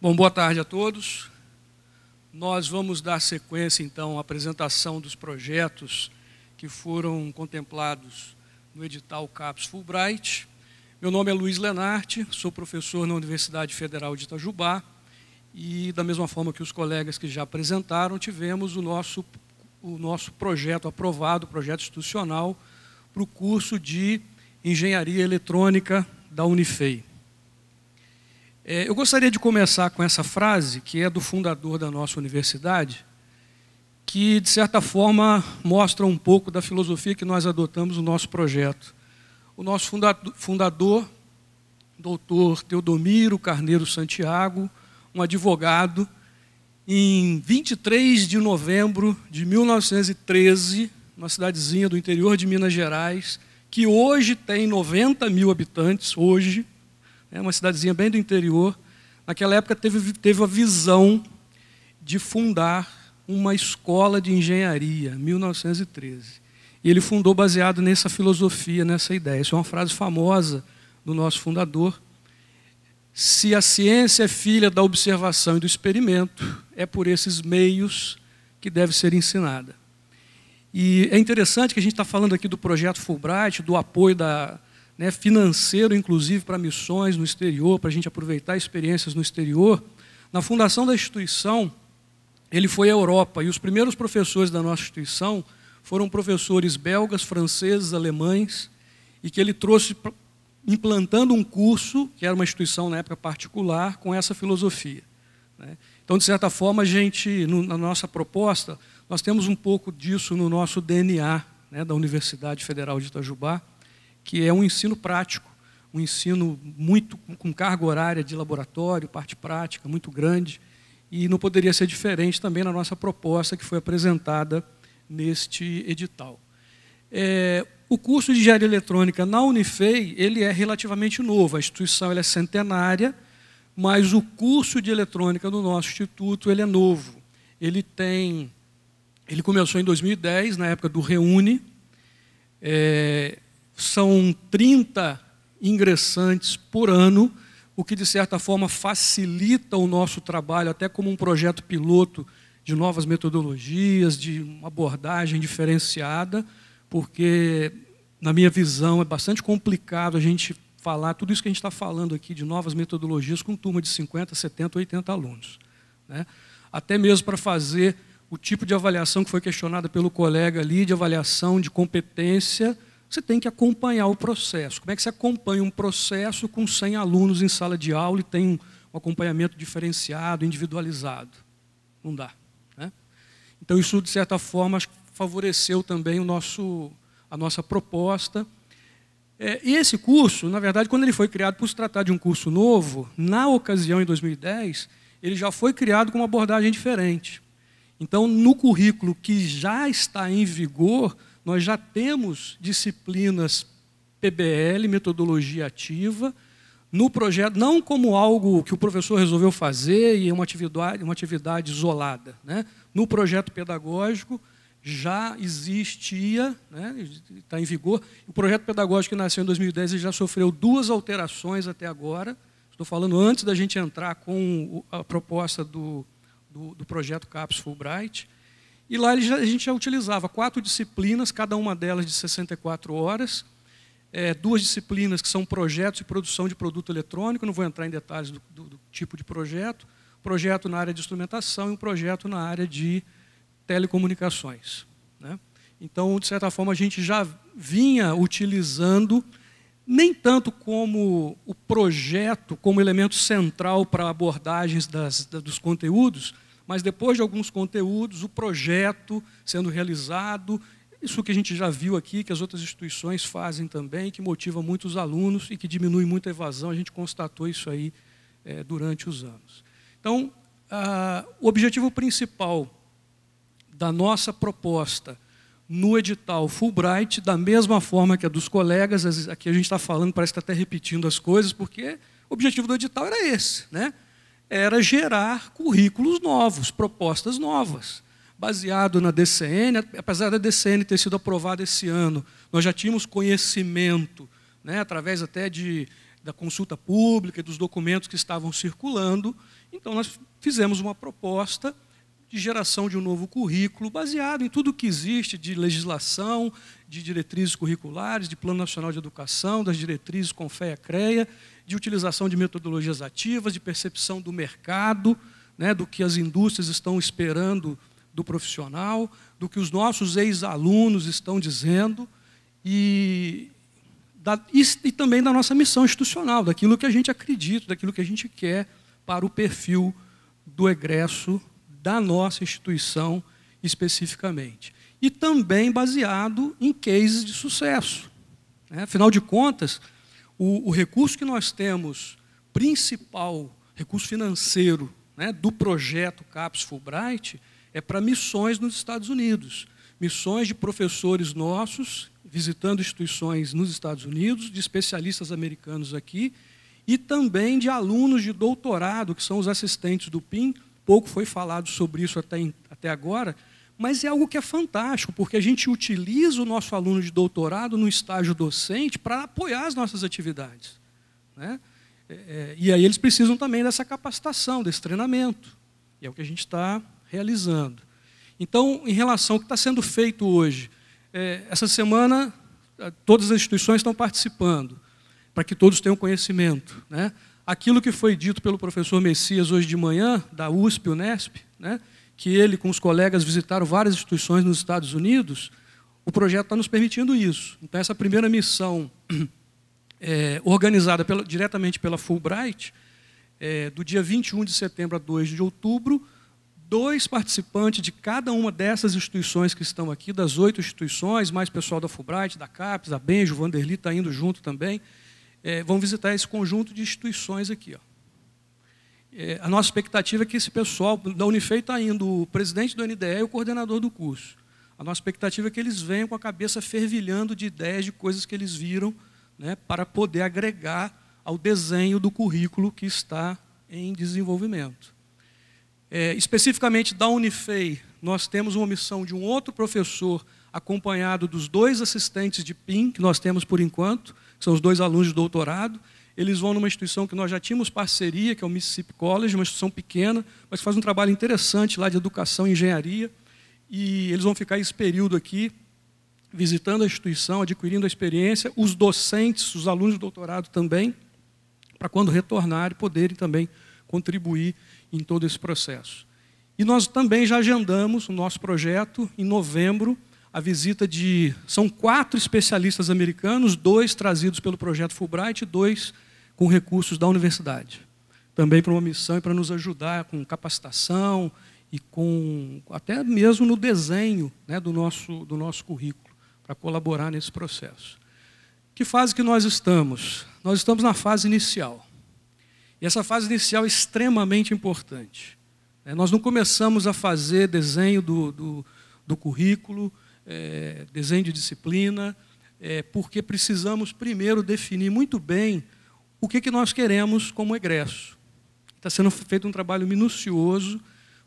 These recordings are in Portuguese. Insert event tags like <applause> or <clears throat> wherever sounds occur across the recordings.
Bom, boa tarde a todos. Nós vamos dar sequência, então, à apresentação dos projetos que foram contemplados no edital CAPES Fulbright. Meu nome é Luiz Lenarte, sou professor na Universidade Federal de Itajubá e, da mesma forma que os colegas que já apresentaram, tivemos o nosso, o nosso projeto aprovado, o projeto institucional, para o curso de Engenharia Eletrônica da Unifei. É, eu gostaria de começar com essa frase, que é do fundador da nossa universidade, que, de certa forma, mostra um pouco da filosofia que nós adotamos no nosso projeto. O nosso fundador, doutor Teodomiro Carneiro Santiago, um advogado, em 23 de novembro de 1913, numa cidadezinha do interior de Minas Gerais, que hoje tem 90 mil habitantes, hoje, é uma cidadezinha bem do interior. Naquela época teve, teve a visão de fundar uma escola de engenharia, 1913. E ele fundou baseado nessa filosofia, nessa ideia. Isso é uma frase famosa do nosso fundador. Se a ciência é filha da observação e do experimento, é por esses meios que deve ser ensinada. E é interessante que a gente está falando aqui do projeto Fulbright, do apoio da, né, financeiro, inclusive, para missões no exterior, para a gente aproveitar experiências no exterior. Na fundação da instituição, ele foi à Europa e os primeiros professores da nossa instituição foram professores belgas, franceses, alemães, e que ele trouxe implantando um curso, que era uma instituição na época particular, com essa filosofia. Né. Então, de certa forma, a gente, na nossa proposta, nós temos um pouco disso no nosso DNA né, da Universidade Federal de Itajubá, que é um ensino prático, um ensino muito com carga horária de laboratório, parte prática muito grande, e não poderia ser diferente também na nossa proposta que foi apresentada neste edital. É, o curso de engenharia eletrônica na Unifei ele é relativamente novo, a instituição é centenária, mas o curso de eletrônica no nosso instituto ele é novo. Ele tem, ele começou em 2010 na época do Reúne. É, são 30 ingressantes por ano, o que de certa forma facilita o nosso trabalho, até como um projeto piloto de novas metodologias, de uma abordagem diferenciada, porque, na minha visão, é bastante complicado a gente falar tudo isso que a gente está falando aqui de novas metodologias com turma de 50, 70, 80 alunos. Né? Até mesmo para fazer o tipo de avaliação que foi questionada pelo colega ali, de avaliação de competência você tem que acompanhar o processo. Como é que você acompanha um processo com 100 alunos em sala de aula e tem um, acompanhamento diferenciado, individualizado? Não dá. Né? Então, isso, de certa forma, favoreceu também o nosso, a nossa proposta. É, e esse curso, na verdade, quando ele foi criado por se tratar de um curso novo, na ocasião, em 2010, ele já foi criado com uma abordagem diferente. Então, no currículo que já está em vigor, nós já temos disciplinas PBL, metodologia ativa, no projeto, não como algo que o professor resolveu fazer e é uma atividade, uma atividade isolada. Né? No projeto pedagógico já existia, né? está em vigor, o projeto pedagógico que nasceu em 2010 já sofreu duas alterações até agora. Estou falando antes da gente entrar com a proposta do, do, do projeto CAPS Fulbright. E lá a gente já utilizava quatro disciplinas, cada uma delas de 64 horas, é, duas disciplinas que são projetos e produção de produto eletrônico, não vou entrar em detalhes do, do, do tipo de projeto, projeto na área de instrumentação e um projeto na área de telecomunicações. Né? Então, de certa forma, a gente já vinha utilizando, nem tanto como o projeto, como elemento central para abordagens das, das, dos conteúdos, mas depois de alguns conteúdos, o projeto sendo realizado, isso que a gente já viu aqui, que as outras instituições fazem também, que motiva muitos alunos e que diminui muito a evasão, a gente constatou isso aí é, durante os anos. Então, o objetivo principal da nossa proposta no edital Fulbright, da mesma forma que a dos colegas, aqui a gente está falando, parece que está até repetindo as coisas, porque o objetivo do edital era esse, né? era gerar currículos novos, propostas novas. Baseado na DCN, apesar da DCN ter sido aprovada esse ano, nós já tínhamos conhecimento, né, através até de, da consulta pública e dos documentos que estavam circulando. Então, nós fizemos uma proposta de geração de um novo currículo, baseado em tudo o que existe de legislação, de diretrizes curriculares, de Plano Nacional de Educação, das diretrizes com fé e creia, de utilização de metodologias ativas, de percepção do mercado, né, do que as indústrias estão esperando do profissional, do que os nossos ex-alunos estão dizendo e, da, e, e também da nossa missão institucional, daquilo que a gente acredita, daquilo que a gente quer para o perfil do egresso da nossa instituição especificamente. E também baseado em cases de sucesso. Né? Afinal de contas, o, o, recurso que nós temos, principal recurso financeiro né, do projeto CAPES Fulbright, é para missões nos Estados Unidos. Missões de professores nossos visitando instituições nos Estados Unidos, de especialistas americanos aqui, e também de alunos de doutorado, que são os assistentes do PIN, pouco foi falado sobre isso até, até agora, mas é algo que é fantástico, porque a gente utiliza o nosso aluno de doutorado no estágio docente para apoiar as nossas atividades. Né? É, é, e aí eles precisam também dessa capacitação, desse treinamento. E é o que a gente está realizando. Então, em relação ao que está sendo feito hoje, é, essa semana todas as instituições estão participando, para que todos tenham conhecimento. Né? aquilo que foi dito pelo professor Messias hoje de manhã, da USP, Unesp, né, que ele com os colegas visitaram várias instituições nos Estados Unidos, o projeto está nos permitindo isso. Então, essa primeira missão <clears throat> é, organizada pela, diretamente pela Fulbright, é, do dia 21 de setembro a 2 de outubro, dois participantes de cada uma dessas instituições que estão aqui, das oito instituições, mais pessoal da Fulbright, da CAPES, da Benjo, o Vanderly está indo junto também, é, vão visitar esse conjunto de instituições aqui. Ó. É, a nossa expectativa é que esse pessoal da Unifei está indo, o presidente do NDE e o coordenador do curso. A nossa expectativa é que eles venham com a cabeça fervilhando de ideias, de coisas que eles viram, né, para poder agregar ao desenho do currículo que está em desenvolvimento. É, especificamente da Unifei, nós temos uma missão de um outro professor acompanhado dos dois assistentes de PIN que nós temos por enquanto, são os dois alunos de doutorado. Eles vão numa instituição que nós já tínhamos parceria, que é o Mississippi College, uma instituição pequena, mas faz um trabalho interessante lá de educação e engenharia. E eles vão ficar esse período aqui visitando a instituição, adquirindo a experiência, os docentes, os alunos de doutorado também, para quando retornarem poderem também contribuir em todo esse processo. E nós também já agendamos o nosso projeto em novembro a visita de. São quatro especialistas americanos, dois trazidos pelo projeto Fulbright, dois com recursos da universidade. Também para uma missão e para nos ajudar com capacitação e com. até mesmo no desenho né, do, nosso, do nosso currículo, para colaborar nesse processo. Que fase que nós estamos? Nós estamos na fase inicial. E essa fase inicial é extremamente importante. É, nós não começamos a fazer desenho do, do, do currículo, é, desenho de disciplina, é, porque precisamos primeiro definir muito bem o que, que nós queremos como egresso. Está sendo feito um trabalho minucioso,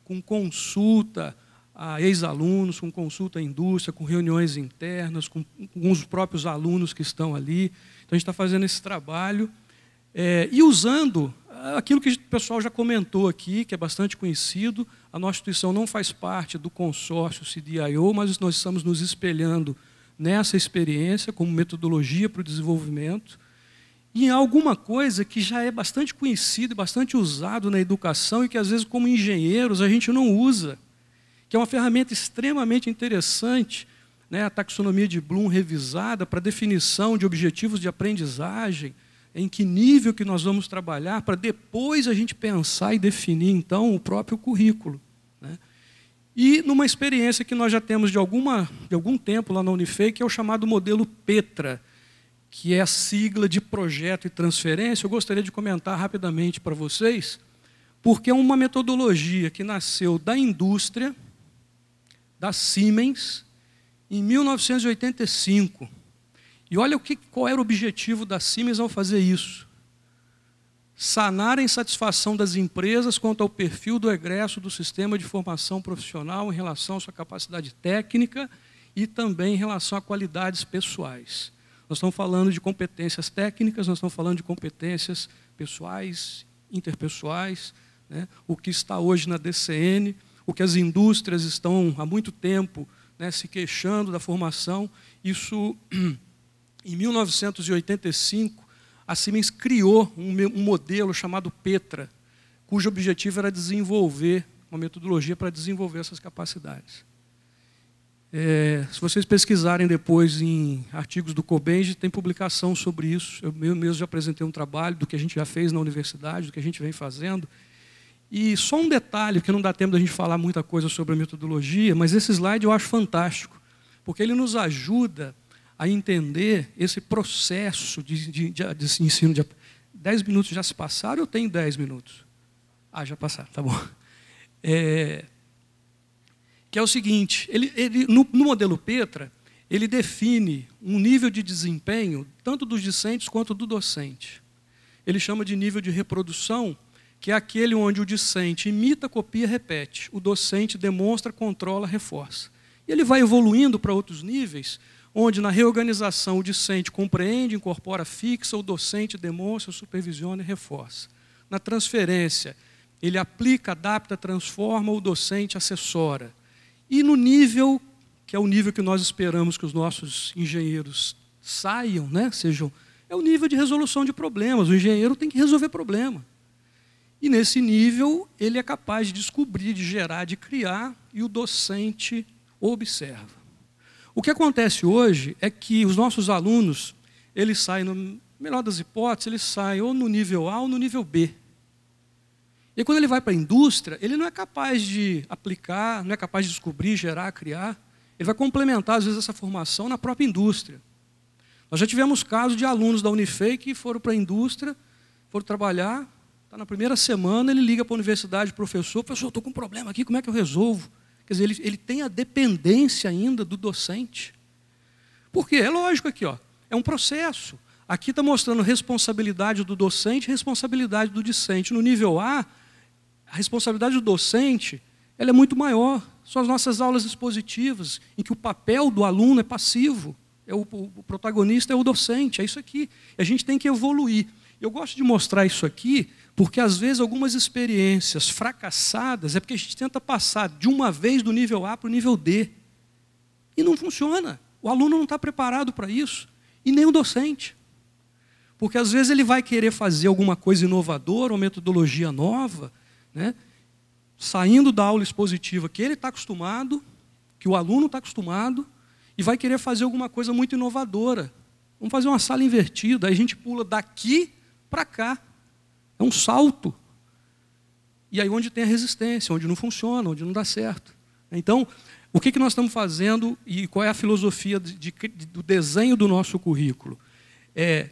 com consulta a ex-alunos, com consulta à indústria, com reuniões internas, com, com os próprios alunos que estão ali. Então, a gente está fazendo esse trabalho é, e usando aquilo que o pessoal já comentou aqui, que é bastante conhecido, a nossa instituição não faz parte do consórcio CDIO, mas nós estamos nos espelhando nessa experiência como metodologia para o desenvolvimento e em alguma coisa que já é bastante conhecido, bastante usado na educação e que às vezes como engenheiros a gente não usa, que é uma ferramenta extremamente interessante, né, a taxonomia de Bloom revisada para definição de objetivos de aprendizagem, em que nível que nós vamos trabalhar, para depois a gente pensar e definir, então, o próprio currículo. Né? E numa experiência que nós já temos de, alguma, de algum tempo lá na Unifei, que é o chamado modelo PETRA, que é a sigla de projeto e transferência, eu gostaria de comentar rapidamente para vocês, porque é uma metodologia que nasceu da indústria, da Siemens, em 1985 e olha o que, qual era o objetivo da Siemens ao fazer isso. Sanar a insatisfação das empresas quanto ao perfil do egresso do sistema de formação profissional em relação à sua capacidade técnica e também em relação a qualidades pessoais. Nós estamos falando de competências técnicas, nós estamos falando de competências pessoais, interpessoais, né? o que está hoje na DCN, o que as indústrias estão há muito tempo né, se queixando da formação, isso <clears throat> Em 1985, a Siemens criou um, modelo chamado Petra, cujo objetivo era desenvolver uma metodologia para desenvolver essas capacidades. É, se vocês pesquisarem depois em artigos do Cobenji, tem publicação sobre isso. Eu mesmo já apresentei um trabalho do que a gente já fez na universidade, do que a gente vem fazendo. E só um detalhe, porque não dá tempo da gente falar muita coisa sobre a metodologia, mas esse slide eu acho fantástico, porque ele nos ajuda a entender esse processo de, de, de, de assim, ensino. De, dez minutos já se passaram, eu tenho dez minutos. Ah, já passaram, tá bom. É, que é o seguinte, ele, ele, no, no modelo Petra, ele define um nível de desempenho, tanto dos discentes quanto do docente. Ele chama de nível de reprodução, que é aquele onde o discente imita, copia, repete. O docente demonstra, controla, reforça. E ele vai evoluindo para outros níveis, onde, na reorganização, o discente compreende, incorpora, fixa, o docente demonstra, supervisiona e reforça. Na transferência, ele aplica, adapta, transforma, o docente assessora. E no nível, que é o nível que nós esperamos que os nossos engenheiros saiam, né? sejam, é o nível de resolução de problemas. O engenheiro tem que resolver problema. E nesse nível, ele é capaz de descobrir, de gerar, de criar, e o docente observa. O que acontece hoje é que os nossos alunos, eles saem, no, melhor das hipóteses, eles saem ou no nível A ou no nível B. E quando ele vai para a indústria, ele não é capaz de aplicar, não é capaz de descobrir, gerar, criar. Ele vai complementar, às vezes, essa formação na própria indústria. Nós já tivemos casos de alunos da Unifei que foram para a indústria, foram trabalhar, Está na primeira semana, ele liga para a universidade, professor, professor, estou com um problema aqui, como é que eu resolvo? Quer dizer, ele, ele tem a dependência ainda do docente. Por quê? É lógico aqui, ó, é um processo. Aqui está mostrando responsabilidade do docente responsabilidade do discente. No nível A, a responsabilidade do docente ela é muito maior. São as nossas aulas expositivas, em que o papel do aluno é passivo. É o, o protagonista é o docente, é isso aqui. E a gente tem que evoluir. Eu gosto de mostrar isso aqui porque às vezes algumas experiências fracassadas é porque a gente tenta passar de uma vez do nível A para o nível D. E não funciona. O aluno não está preparado para isso. E nem o docente. Porque às vezes ele vai querer fazer alguma coisa inovadora ou metodologia nova, né? saindo da aula expositiva que ele está acostumado, que o aluno está acostumado, e vai querer fazer alguma coisa muito inovadora. Vamos fazer uma sala invertida, aí a gente pula daqui para cá. É um salto. E aí onde tem a resistência, onde não funciona, onde não dá certo. Então, o que, que nós estamos fazendo e qual é a filosofia de, de, do desenho do nosso currículo? É,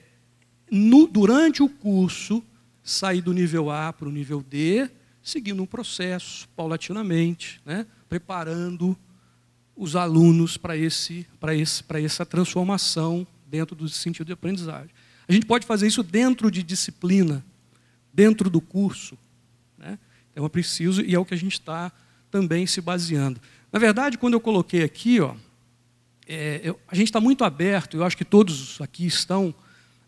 no, durante o curso, sair do nível A para o nível D, seguindo um processo paulatinamente, né, preparando os alunos para esse, para esse, para essa transformação dentro do sentido de aprendizagem. A gente pode fazer isso dentro de disciplina, dentro do curso. Né? Então é preciso, e é o que a gente está também se baseando. Na verdade, quando eu coloquei aqui, ó, é, eu, a gente está muito aberto, eu acho que todos aqui estão,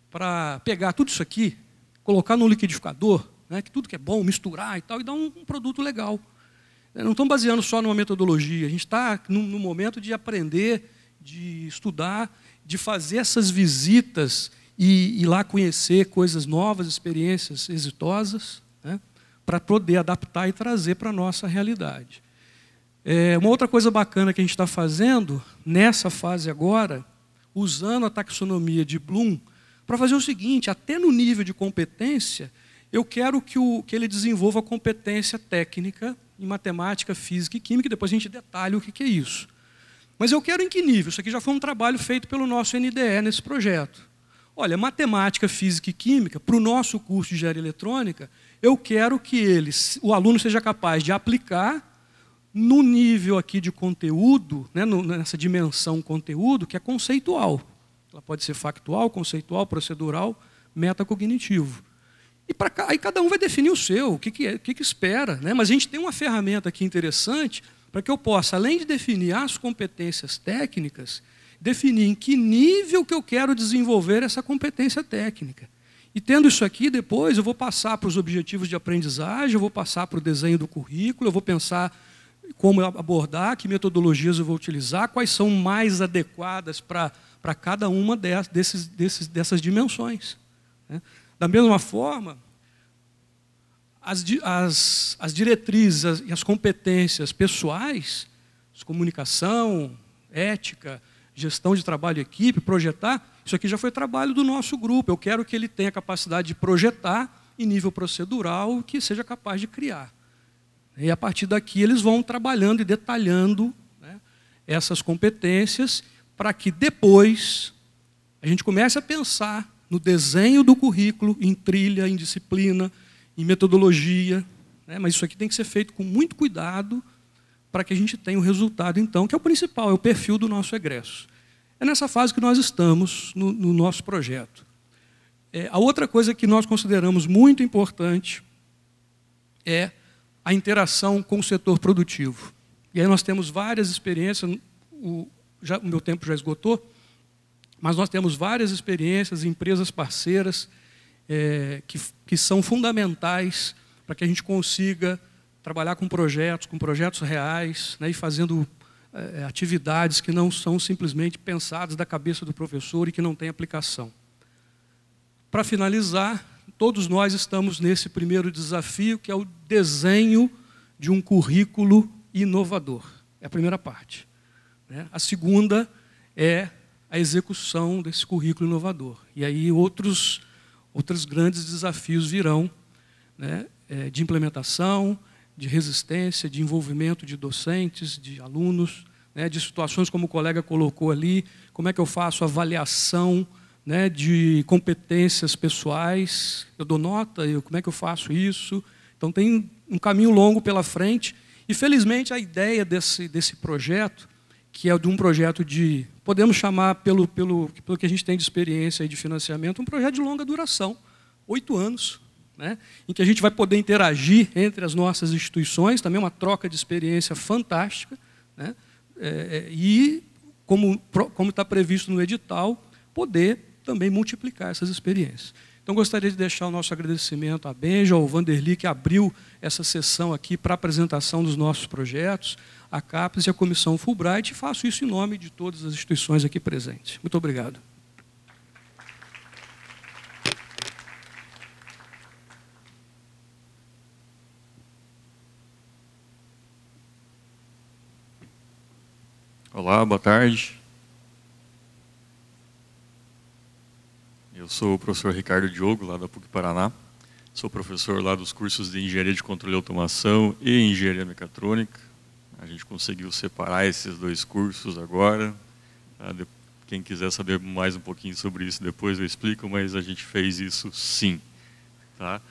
para pegar tudo isso aqui, colocar no liquidificador, né, que tudo que é bom, misturar e tal, e dar um, um produto legal. É, não estamos baseando só numa metodologia, a gente está no, no momento de aprender, de estudar, de fazer essas visitas e, lá conhecer coisas novas, experiências exitosas, né, para poder adaptar e trazer para a nossa realidade. É, uma outra coisa bacana que a gente está fazendo, nessa fase agora, usando a taxonomia de Bloom, para fazer o seguinte: até no nível de competência, eu quero que, o, que ele desenvolva competência técnica em matemática, física e química, e depois a gente detalha o que, que é isso. Mas eu quero em que nível? Isso aqui já foi um trabalho feito pelo nosso NDE nesse projeto. Olha, matemática, física e química, para o nosso curso de engenharia eletrônica, eu quero que ele, o aluno seja capaz de aplicar no nível aqui de conteúdo, né, nessa dimensão conteúdo, que é conceitual. Ela pode ser factual, conceitual, procedural, metacognitivo. E pra, aí cada um vai definir o seu, o que, que, é, o que, que espera. Né? Mas a gente tem uma ferramenta aqui interessante para que eu possa, além de definir as competências técnicas, definir em que nível que eu quero desenvolver essa competência técnica. E tendo isso aqui, depois eu vou passar para os objetivos de aprendizagem, eu vou passar para o desenho do currículo, eu vou pensar como abordar, que metodologias eu vou utilizar, quais são mais adequadas para, para cada uma dessas, desses, dessas dimensões. Né? Da mesma forma, as, as, as diretrizes e as, as competências pessoais, comunicação, ética, gestão de trabalho equipe, projetar, isso aqui já foi trabalho do nosso grupo. Eu quero que ele tenha capacidade de projetar em nível procedural, que seja capaz de criar. E a partir daqui eles vão trabalhando e detalhando né, essas competências para que depois a gente comece a pensar no desenho do currículo, em trilha, em disciplina, em metodologia. Né, mas isso aqui tem que ser feito com muito cuidado para que a gente tenha o resultado, então, que é o principal, é o perfil do nosso egresso. É nessa fase que nós estamos no, no nosso projeto. É, a outra coisa que nós consideramos muito importante é a interação com o setor produtivo. E aí nós temos várias experiências, o, já, o meu tempo já esgotou, mas nós temos várias experiências, empresas parceiras, é, que, que são fundamentais para que a gente consiga trabalhar com projetos, com projetos reais, né, e fazendo é, atividades que não são simplesmente pensadas da cabeça do professor e que não têm aplicação. Para finalizar, todos nós estamos nesse primeiro desafio, que é o desenho de um currículo inovador. É a primeira parte. Né? A segunda é a execução desse currículo inovador. E aí outros, outros grandes desafios virão né? é, de implementação, de resistência, de envolvimento de docentes, de alunos, né, de situações como o colega colocou ali, como é que eu faço avaliação né, de competências pessoais, eu dou nota, eu, como é que eu faço isso? Então tem um caminho longo pela frente e felizmente a ideia desse, desse projeto, que é de um projeto de, podemos chamar pelo, pelo, pelo que a gente tem de experiência de financiamento, um projeto de longa duração, oito anos, né? em que a gente vai poder interagir entre as nossas instituições, também uma troca de experiência fantástica, né? É, é e, como está previsto no edital, poder também multiplicar essas experiências. Então, gostaria de deixar o nosso agradecimento a Benja, ao Vanderli, que abriu essa sessão aqui para apresentação dos nossos projetos, a CAPES e a Comissão Fulbright, e faço isso em nome de todas as instituições aqui presentes. Muito obrigado. Olá, boa tarde. Eu sou o professor Ricardo Diogo, lá da PUC Paraná. Sou professor lá dos cursos de Engenharia de Controle e Automação e Engenharia Mecatrônica. A gente conseguiu separar esses dois cursos agora. Ah, quem quiser saber mais um pouquinho sobre isso depois eu explico, mas a gente fez isso sim. Tá?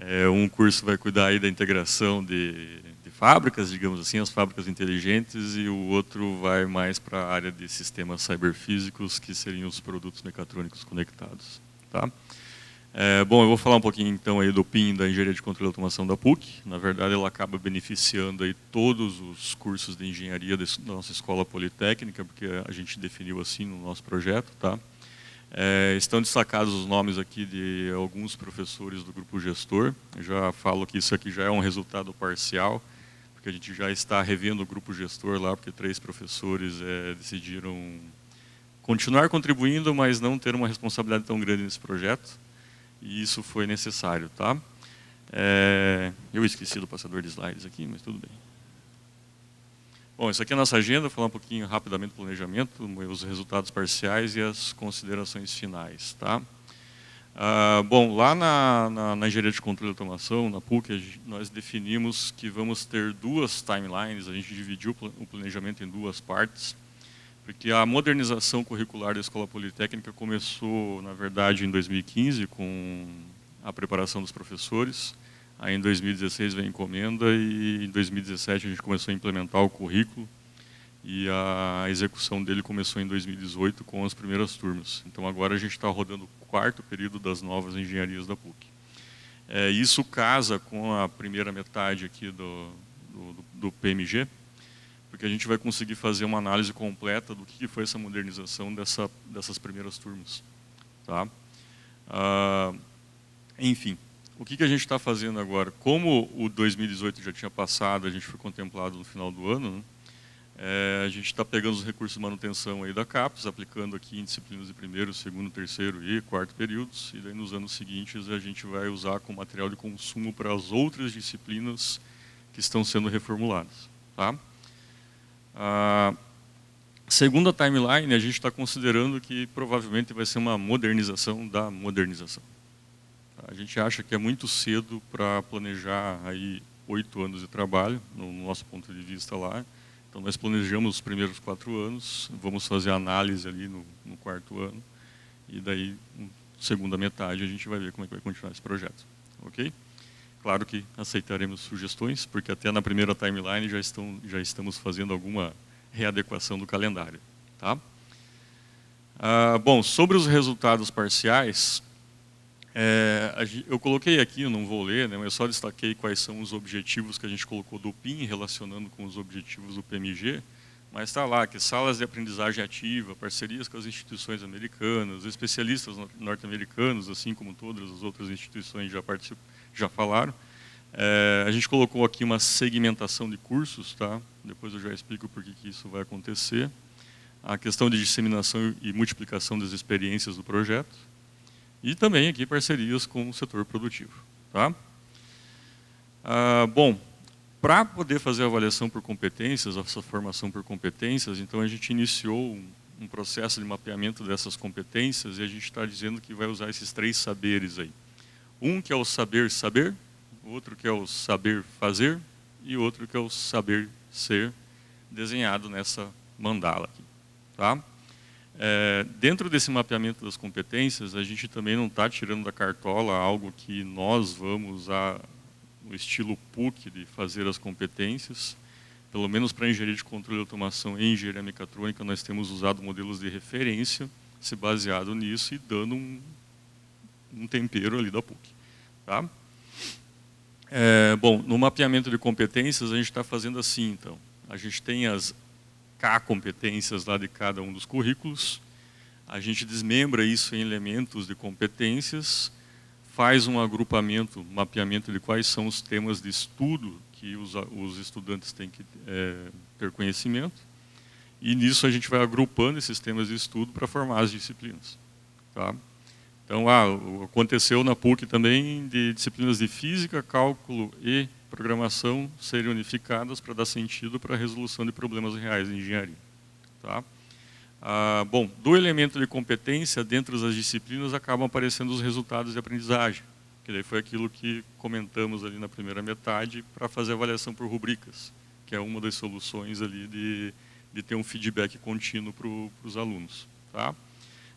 É, um curso vai cuidar aí da integração de fábricas, digamos assim, as fábricas inteligentes, e o outro vai mais para a área de sistemas cyberfísicos, que seriam os produtos mecatrônicos conectados. Tá? É, bom, eu vou falar um pouquinho então aí do PIN, da Engenharia de Controle e Automação da PUC. Na verdade, ela acaba beneficiando aí todos os cursos de engenharia da nossa escola politécnica, porque a gente definiu assim no nosso projeto, tá? É, estão destacados os nomes aqui de alguns professores do grupo gestor. Eu já falo que isso aqui já é um resultado parcial que a gente já está revendo o grupo gestor lá, porque três professores é, decidiram continuar contribuindo, mas não ter uma responsabilidade tão grande nesse projeto. E isso foi necessário, tá? É, eu esqueci do passador de slides aqui, mas tudo bem. Bom, isso aqui é a nossa agenda, falar um pouquinho rapidamente do planejamento, os resultados parciais e as considerações finais, tá? Ah, bom, lá na, na, na, engenharia de controle de automação, na PUC, gente, nós definimos que vamos ter duas timelines, a gente dividiu o planejamento em duas partes, porque a modernização curricular da Escola Politécnica começou, na verdade, em 2015, com a preparação dos professores. Aí, em 2016, vem a encomenda e, em 2017, a gente começou a implementar o currículo e a execução dele começou em 2018 com as primeiras turmas. Então agora a gente está rodando o quarto período das novas engenharias da PUC. É, isso casa com a primeira metade aqui do, do, do, PMG, porque a gente vai conseguir fazer uma análise completa do que foi essa modernização dessa, dessas primeiras turmas. Tá? Ah, enfim, o que, que a gente está fazendo agora? Como o 2018 já tinha passado, a gente foi contemplado no final do ano, né? É, a gente está pegando os recursos de manutenção aí da CAPES, aplicando aqui em disciplinas de primeiro, segundo, terceiro e quarto períodos, e daí nos anos seguintes a gente vai usar como material de consumo para as outras disciplinas que estão sendo reformuladas. Tá? A segunda timeline, a gente está considerando que provavelmente vai ser uma modernização da modernização. Tá? A gente acha que é muito cedo para planejar aí oito anos de trabalho, no nosso ponto de vista lá, então, nós planejamos os primeiros quatro anos, vamos fazer a análise ali no, no quarto ano, e daí, hum, segunda metade, a gente vai ver como é que vai continuar esse projeto. Ok? Claro que aceitaremos sugestões, porque até na primeira timeline já, estão, já estamos fazendo alguma readequação do calendário. Tá? Ah, bom, sobre os resultados parciais, é, eu coloquei aqui, eu não vou ler, né, mas eu só destaquei quais são os objetivos que a gente colocou do PIN relacionando com os objetivos do PMG, mas está lá que salas de aprendizagem ativa, parcerias com as instituições americanas, especialistas norte-americanos, assim como todas as outras instituições já, já falaram. É, a gente colocou aqui uma segmentação de cursos, tá? depois eu já explico por que, que isso vai acontecer. A questão de disseminação e multiplicação das experiências do projeto e também aqui parcerias com o setor produtivo. Tá? Ah, bom, para poder fazer a avaliação por competências, essa formação por competências, então a gente iniciou um, um processo de mapeamento dessas competências e a gente está dizendo que vai usar esses três saberes aí. Um que é o saber saber, outro que é o saber fazer e outro que é o saber ser desenhado nessa mandala aqui, tá? É, dentro desse mapeamento das competências, a gente também não está tirando da cartola algo que nós vamos a no estilo PUC de fazer as competências. Pelo menos para engenharia de controle e automação e engenharia mecatrônica, nós temos usado modelos de referência, se baseado nisso e dando um, um tempero ali da PUC. Tá? É, bom, no mapeamento de competências, a gente está fazendo assim, então. A gente tem as K competências lá de cada um dos currículos. A gente desmembra isso em elementos de competências, faz um agrupamento, um mapeamento de quais são os temas de estudo que os, os estudantes têm que é, ter conhecimento. E nisso a gente vai agrupando esses temas de estudo para formar as disciplinas. Tá? Então, ah, aconteceu na PUC também de disciplinas de física, cálculo e programação serem unificadas para dar sentido para a resolução de problemas reais em engenharia. Tá? Ah, bom, do elemento de competência, dentro das disciplinas, acabam aparecendo os resultados de aprendizagem, que daí foi aquilo que comentamos ali na primeira metade, para fazer avaliação por rubricas, que é uma das soluções ali de, de ter um feedback contínuo para os alunos. Tá?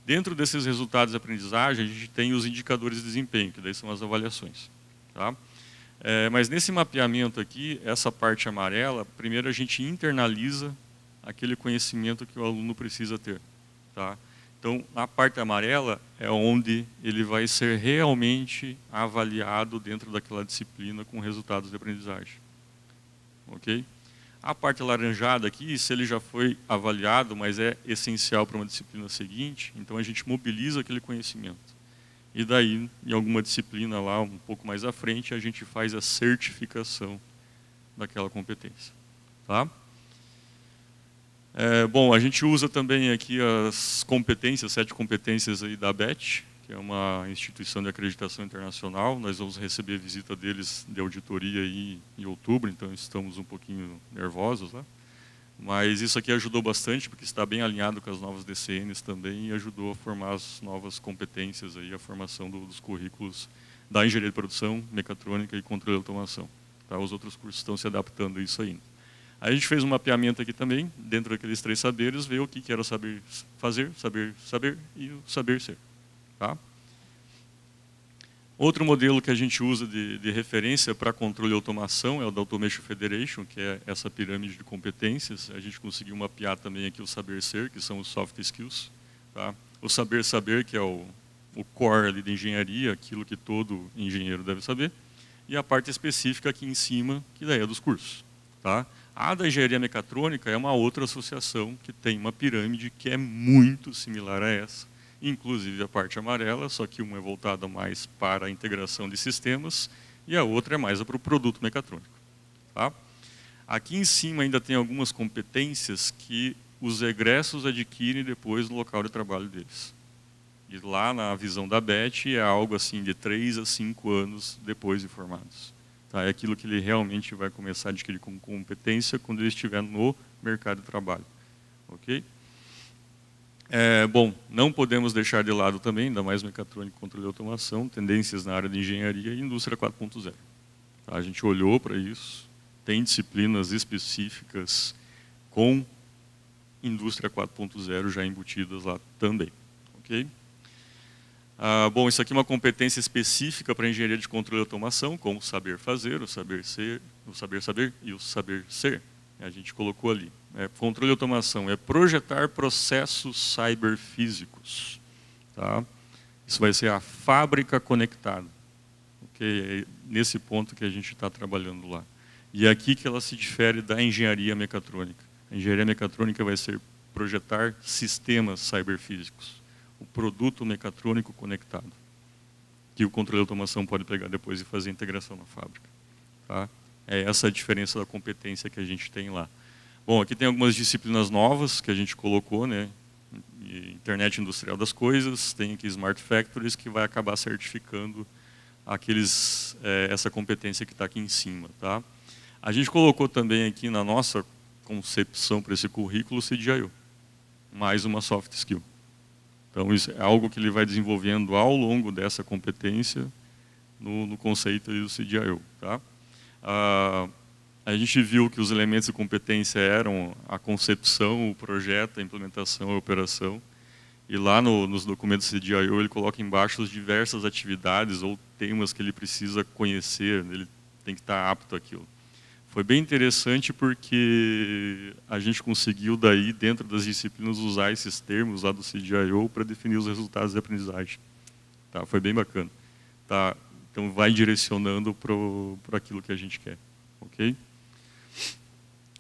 Dentro desses resultados de aprendizagem, a gente tem os indicadores de desempenho, que daí são as avaliações. Tá? É, mas nesse mapeamento aqui, essa parte amarela, primeiro a gente internaliza aquele conhecimento que o aluno precisa ter. Tá? Então, a parte amarela é onde ele vai ser realmente avaliado dentro daquela disciplina com resultados de aprendizagem. Ok? A parte laranjada aqui, se ele já foi avaliado, mas é essencial para uma disciplina seguinte, então a gente mobiliza aquele conhecimento. E daí, em alguma disciplina lá, um pouco mais à frente, a gente faz a certificação daquela competência. Tá? É, bom, a gente usa também aqui as competências, sete competências aí da BET, que é uma instituição de acreditação internacional. Nós vamos receber visita deles de auditoria aí em outubro, então estamos um pouquinho nervosos lá. Né? Mas isso aqui ajudou bastante, porque está bem alinhado com as novas DCNs também e ajudou a formar as novas competências, aí, a formação do, dos currículos da engenharia de produção, mecatrônica e controle de automação. Tá? Os outros cursos estão se adaptando a isso ainda. Aí a gente fez um mapeamento aqui também, dentro daqueles três saberes, ver o que, que era saber fazer, saber saber e o saber ser. Tá? Outro modelo que a gente usa de, de referência para controle e automação é o da Automation Federation, que é essa pirâmide de competências. A gente conseguiu mapear também aqui o saber ser, que são os soft skills. Tá? O saber saber, que é o, o core ali da engenharia, aquilo que todo engenheiro deve saber. E a parte específica aqui em cima, que daí é dos cursos. Tá? A da engenharia mecatrônica é uma outra associação que tem uma pirâmide que é muito similar a essa inclusive a parte amarela, só que uma é voltada mais para a integração de sistemas e a outra é mais para o produto mecatrônico. Tá? Aqui em cima ainda tem algumas competências que os egressos adquirem depois no local de trabalho deles. E lá na visão da BET é algo assim de 3 a 5 anos depois de formados. Tá? É aquilo que ele realmente vai começar a adquirir como competência quando ele estiver no mercado de trabalho. ok? É, bom, não podemos deixar de lado também, ainda mais mecatrônico, controle de automação, tendências na área de engenharia e indústria 4.0. Tá, a gente olhou para isso, tem disciplinas específicas com indústria 4.0 já embutidas lá também. Ok? Ah, bom, isso aqui é uma competência específica para engenharia de controle de automação, como saber fazer, o saber ser, o saber saber e o saber ser. Né? A gente colocou ali é controle de automação, é projetar processos cyberfísicos. Tá? Isso vai ser a fábrica conectada. Okay? É nesse ponto que a gente está trabalhando lá. E é aqui que ela se difere da engenharia mecatrônica. A engenharia mecatrônica vai ser projetar sistemas cyberfísicos. O produto mecatrônico conectado. Que o controle de automação pode pegar depois e fazer a integração na fábrica. Tá? É essa a diferença da competência que a gente tem lá. Bom, aqui tem algumas disciplinas novas que a gente colocou, né? Internet Industrial das Coisas, tem aqui Smart Factories, que vai acabar certificando aqueles, é, essa competência que está aqui em cima. Tá? A gente colocou também aqui na nossa concepção para esse currículo CDIO, mais uma soft skill. Então, isso é algo que ele vai desenvolvendo ao longo dessa competência no, no conceito do CDIO. Tá? Ah, a gente viu que os elementos de competência eram a concepção, o projeto, a implementação, a operação. E lá no, nos documentos CDIO ele coloca embaixo as diversas atividades ou temas que ele precisa conhecer, ele tem que estar apto àquilo. Foi bem interessante porque a gente conseguiu daí, dentro das disciplinas, usar esses termos lá do CDIO para definir os resultados de aprendizagem. Tá, foi bem bacana. Tá, então vai direcionando para aquilo que a gente quer. ok?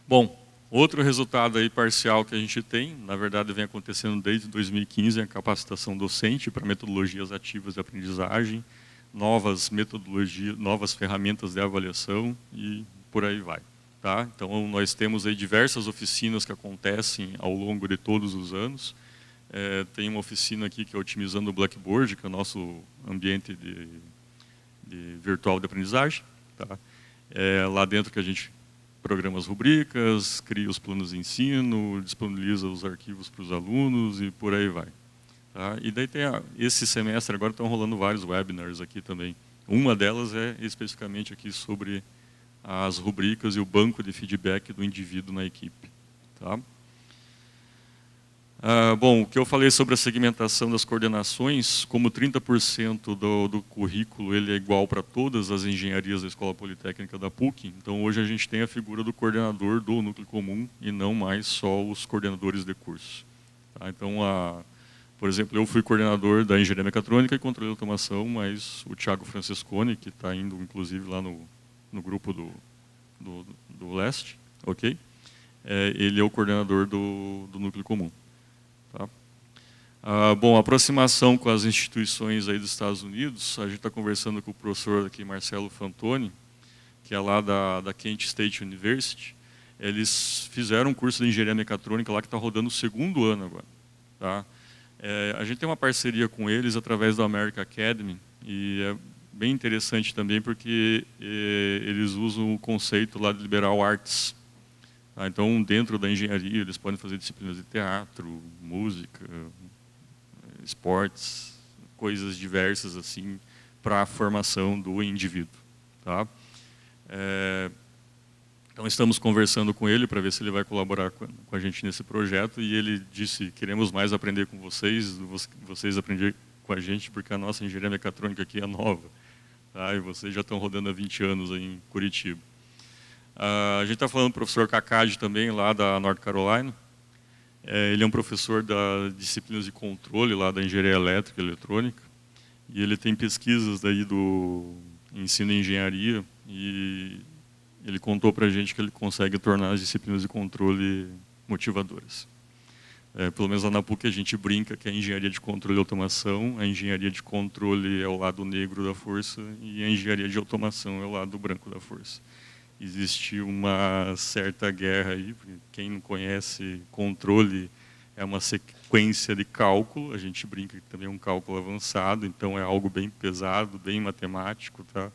Bom, outro resultado aí parcial que a gente tem, na verdade vem acontecendo desde 2015, é a capacitação docente para metodologias ativas de aprendizagem, novas metodologias, novas ferramentas de avaliação e por aí vai. Tá? Então, nós temos aí diversas oficinas que acontecem ao longo de todos os anos. É, tem uma oficina aqui que é Otimizando o Blackboard, que é o nosso ambiente de, de virtual de aprendizagem. Tá? É lá dentro que a gente programa as rubricas, cria os planos de ensino, disponibiliza os arquivos para os alunos e por aí vai. Tá? E daí tem a, esse semestre agora estão rolando vários webinars aqui também. Uma delas é especificamente aqui sobre as rubricas e o banco de feedback do indivíduo na equipe. Tá? Ah, bom, o que eu falei sobre a segmentação das coordenações, como 30% do, do currículo ele é igual para todas as engenharias da Escola Politécnica da PUC, então hoje a gente tem a figura do coordenador do núcleo comum e não mais só os coordenadores de curso. Tá? Então, a, por exemplo, eu fui coordenador da Engenharia Mecatrônica e Controle de Automação, mas o Tiago Francescone, que está indo inclusive lá no, no grupo do, do, do Leste, ok? É, ele é o coordenador do, do núcleo comum. Ah, bom, aproximação com as instituições aí dos Estados Unidos, a gente está conversando com o professor aqui, Marcelo Fantoni, que é lá da, da Kent State University. Eles fizeram um curso de engenharia mecatrônica lá que está rodando o segundo ano agora. Tá? É, a gente tem uma parceria com eles através da America Academy e é bem interessante também porque é, eles usam o conceito lá de liberal arts. Tá? Então, dentro da engenharia, eles podem fazer disciplinas de teatro, música, esportes, coisas diversas assim para a formação do indivíduo. Tá? É, então estamos conversando com ele para ver se ele vai colaborar com a gente nesse projeto e ele disse queremos mais aprender com vocês, vocês aprender com a gente porque a nossa engenharia mecatrônica aqui é nova, tá? E vocês já estão rodando há 20 anos em Curitiba. Uh, a gente está falando do professor Kakadi também lá da North Carolina é, ele é um professor da disciplina de controle lá da engenharia elétrica e eletrônica e ele tem pesquisas daí do ensino em engenharia e ele contou para a gente que ele consegue tornar as disciplinas de controle motivadoras. É, pelo menos lá na PUC a gente brinca que a engenharia de controle e automação, a engenharia de controle é o lado negro da força e a engenharia de automação é o lado branco da força existiu uma certa guerra aí. Quem não conhece controle é uma sequência de cálculo. A gente brinca que também é um cálculo avançado, então é algo bem pesado, bem matemático, tá?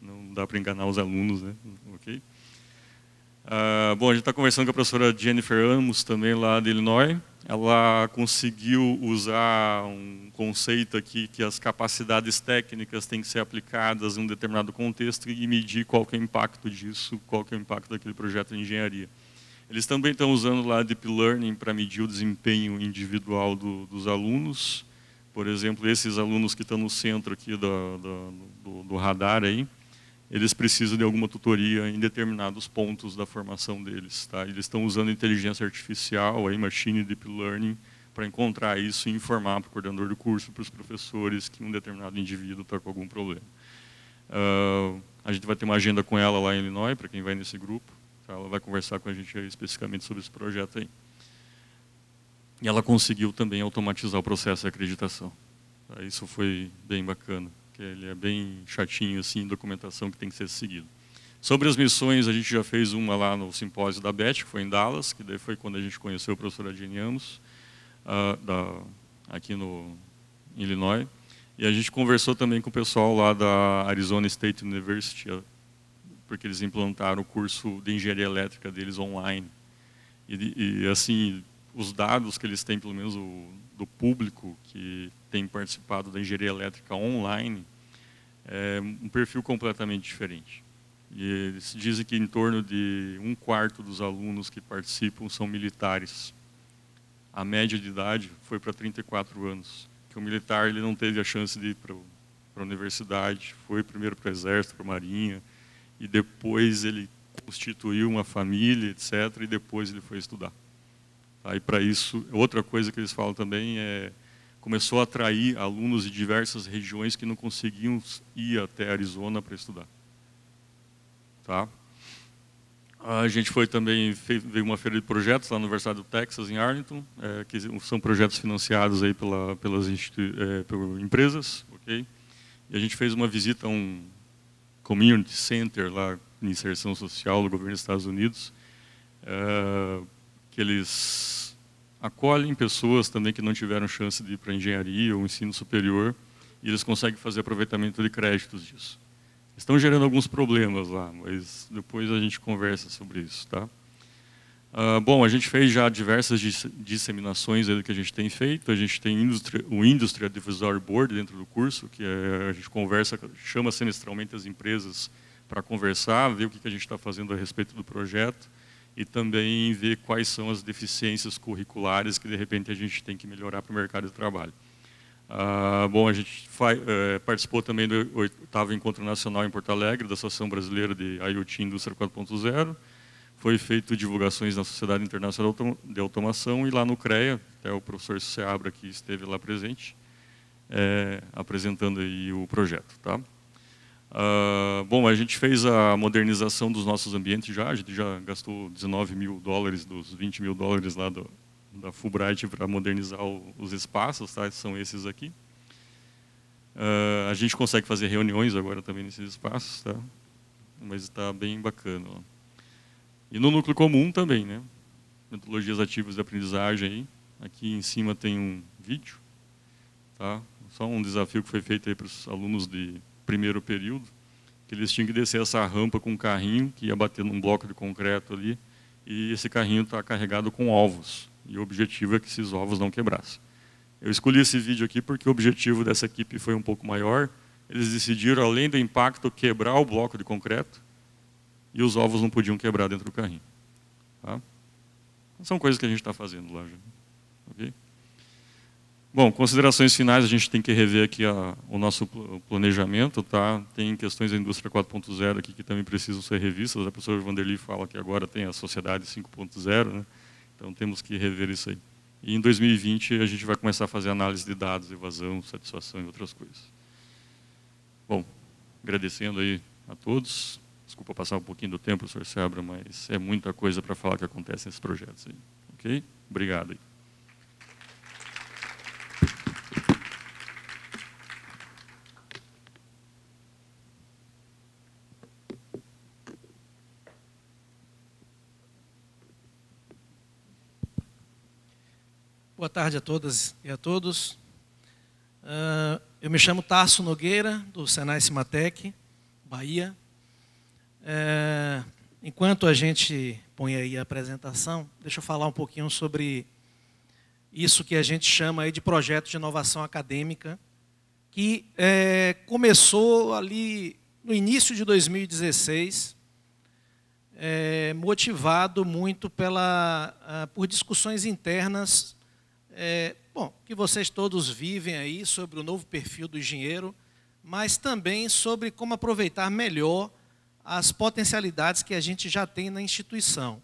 Não dá para enganar os alunos, né? Ok? Ah, bom, a gente está conversando com a professora Jennifer Amos também lá de Illinois ela conseguiu usar um conceito aqui que as capacidades técnicas têm que ser aplicadas em um determinado contexto e medir qual é o impacto disso, qual é o impacto daquele projeto de engenharia. Eles também estão usando lá Deep Learning para medir o desempenho individual do, dos alunos. Por exemplo, esses alunos que estão no centro aqui do, do, do radar aí, eles precisam de alguma tutoria em determinados pontos da formação deles. Tá? Eles estão usando inteligência artificial, aí, machine deep learning, para encontrar isso e informar para o coordenador do curso, para os professores, que um determinado indivíduo está com algum problema. Uh, a gente vai ter uma agenda com ela lá em Illinois, para quem vai nesse grupo. Tá? Ela vai conversar com a gente especificamente sobre esse projeto aí. E ela conseguiu também automatizar o processo de acreditação. Tá? Isso foi bem bacana que ele é bem chatinho assim, documentação que tem que ser seguida. Sobre as missões, a gente já fez uma lá no simpósio da BET, que foi em Dallas, que daí foi quando a gente conheceu a professora Adine Amos, uh, da, aqui no Illinois. E a gente conversou também com o pessoal lá da Arizona State University, ah, porque eles implantaram o curso de engenharia elétrica deles online. E, e assim, os dados que eles têm, pelo menos o, do público que tem participado da engenharia elétrica online, é um perfil completamente diferente. E eles dizem que em torno de um quarto dos alunos que participam são militares. A média de idade foi para 34 anos. Que o militar ele não teve a chance de ir para a universidade, foi primeiro para o exército, para a marinha, e depois ele constituiu uma família, etc., e depois ele foi estudar. Tá? E para isso, outra coisa que eles falam também é começou a atrair alunos de diversas regiões que não conseguiam ir até Arizona para estudar. Tá? A gente foi também, veio uma feira de projetos lá na Universidade do Texas, em Arlington, é, que são projetos financiados aí pela, pelas é, por empresas, ok? E a gente fez uma visita a um community center lá, de inserção social do governo dos Estados Unidos, é, que eles acolhem pessoas também que não tiveram chance de ir para engenharia ou ensino superior e eles conseguem fazer aproveitamento de créditos disso. Estão gerando alguns problemas lá, mas depois a gente conversa sobre isso, tá? Ah, bom, a gente fez já diversas disseminações aí que a gente tem feito. A gente tem indústria, o Industry Advisory Board dentro do curso, que é, a gente conversa, chama semestralmente as empresas para conversar, ver o que a gente está fazendo a respeito do projeto e também ver quais são as deficiências curriculares que de repente a gente tem que melhorar para o mercado de trabalho. Ah, bom, a gente é, participou também do oitavo Encontro Nacional em Porto Alegre, da Associação Brasileira de IoT Indústria 4.0. Foi feito divulgações na Sociedade Internacional de Automação e lá no CREA, até o professor Seabra que esteve lá presente, é, apresentando aí o projeto. Tá? Uh, bom, a gente fez a modernização dos nossos ambientes já, a gente já gastou 19 mil dólares dos 20 mil dólares lá do, da Fulbright para modernizar o, os espaços, tá? são esses aqui. Uh, a gente consegue fazer reuniões agora também nesses espaços, tá? mas está bem bacana. Ó. E no núcleo comum também, né? metodologias ativas de aprendizagem. Aí. Aqui em cima tem um vídeo, tá? só um desafio que foi feito para os alunos de primeiro período, que eles tinham que descer essa rampa com um carrinho que ia bater num bloco de concreto ali, e esse carrinho está carregado com ovos, e o objetivo é que esses ovos não quebrassem. Eu escolhi esse vídeo aqui porque o objetivo dessa equipe foi um pouco maior, eles decidiram, além do impacto, quebrar o bloco de concreto, e os ovos não podiam quebrar dentro do carrinho. Tá? São coisas que a gente está fazendo lá já. Okay? Bom, considerações finais, a gente tem que rever aqui a, o nosso planejamento, tá? Tem questões da indústria 4.0 aqui que também precisam ser revistas. A professora Vanderly fala que agora tem a sociedade 5.0, né? Então temos que rever isso aí. E em 2020 a gente vai começar a fazer análise de dados, evasão, satisfação e outras coisas. Bom, agradecendo aí a todos. Desculpa passar um pouquinho do tempo, professor Sebra, mas é muita coisa para falar que acontece nesses projetos aí. Ok? Obrigado aí. tarde a todas e a todos. Ah, eu me chamo Tarso Nogueira, do Senai Cimatec, Bahia. Eh, enquanto a gente põe aí a apresentação, deixa eu falar um pouquinho sobre isso que a gente chama aí de projeto de inovação acadêmica, que eh, começou ali no início de 2016, eh, motivado muito pela, ah, por discussões internas é, bom, que vocês todos vivem aí sobre o novo perfil do engenheiro, mas também sobre como aproveitar melhor as potencialidades que a gente já tem na instituição.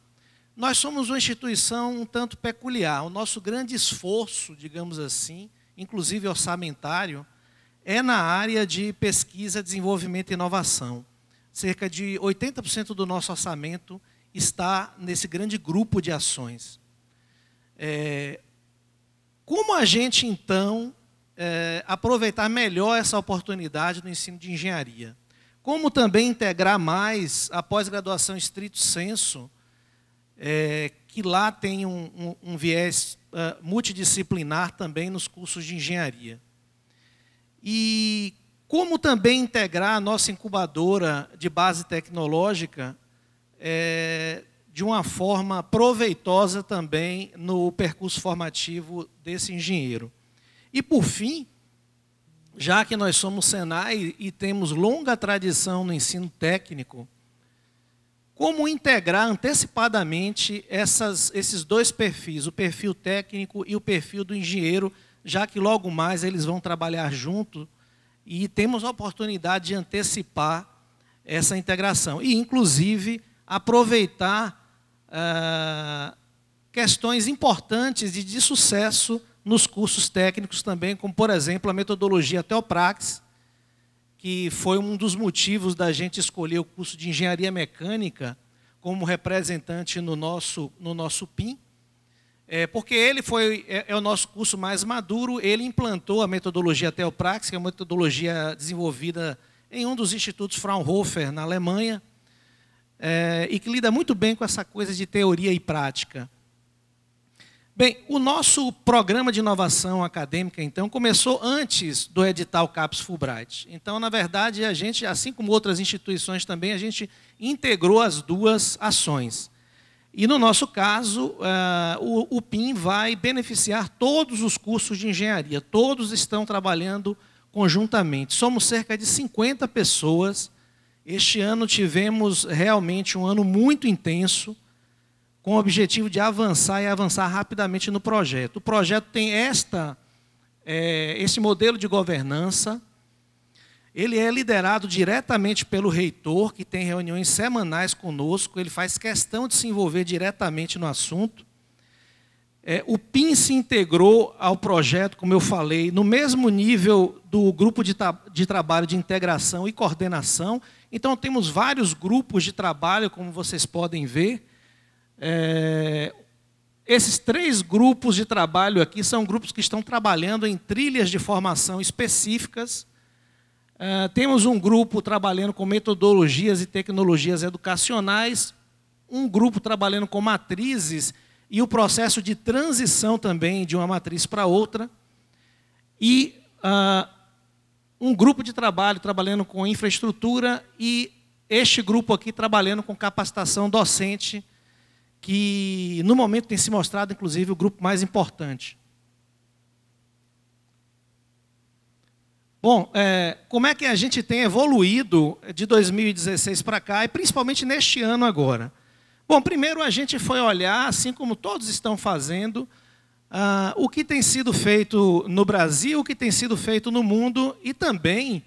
Nós somos uma instituição um tanto peculiar. O nosso grande esforço, digamos assim, inclusive orçamentário, é na área de pesquisa, desenvolvimento e inovação. Cerca de 80% do nosso orçamento está nesse grande grupo de ações. É, como a gente, então, é, aproveitar melhor essa oportunidade do ensino de engenharia? Como também integrar mais a pós-graduação estrito senso, é, que lá tem um, um, um viés uh, multidisciplinar também nos cursos de engenharia. E como também integrar a nossa incubadora de base tecnológica é, de uma forma proveitosa também no percurso formativo desse engenheiro. E por fim, já que nós somos Senai e temos longa tradição no ensino técnico, como integrar antecipadamente essas, esses dois perfis, o perfil técnico e o perfil do engenheiro, já que logo mais eles vão trabalhar junto e temos a oportunidade de antecipar essa integração e, inclusive, aproveitar ah, questões importantes e de sucesso nos cursos técnicos também, como, por exemplo, a metodologia Teoprax, que foi um dos motivos da gente escolher o curso de Engenharia Mecânica como representante no nosso, no nosso PIN, é, porque ele foi, é, é, o nosso curso mais maduro, ele implantou a metodologia Teoprax, que é uma metodologia desenvolvida em um dos institutos Fraunhofer, na Alemanha, é, e que lida muito bem com essa coisa de teoria e prática. Bem, o nosso programa de inovação acadêmica, então, começou antes do edital CAPES Fulbright. Então, na verdade, a gente, assim como outras instituições também, a gente integrou as duas ações. E, no nosso caso, uh, o, o PIN vai beneficiar todos os cursos de engenharia. Todos estão trabalhando conjuntamente. Somos cerca de 50 pessoas este ano tivemos realmente um ano muito intenso, com o objetivo de avançar e avançar rapidamente no projeto. O projeto tem esta, é, esse modelo de governança. Ele é liderado diretamente pelo reitor, que tem reuniões semanais conosco. Ele faz questão de se envolver diretamente no assunto. É, o PIN se integrou ao projeto, como eu falei, no mesmo nível do grupo de, de, trabalho de integração e coordenação. Então, temos vários grupos de trabalho, como vocês podem ver. É, esses três grupos de trabalho aqui são grupos que estão trabalhando em trilhas de formação específicas. É, temos um grupo trabalhando com metodologias e tecnologias educacionais, um grupo trabalhando com matrizes e o processo de transição também de uma matriz para outra. E uh, um grupo de trabalho trabalhando com infraestrutura e este grupo aqui trabalhando com capacitação docente, que no momento tem se mostrado, inclusive, o grupo mais importante. Bom, é, como é que a gente tem evoluído de 2016 para cá, e principalmente neste ano agora? Bom, primeiro a gente foi olhar, assim como todos estão fazendo, uh, o que tem sido feito no Brasil, o que tem sido feito no mundo e também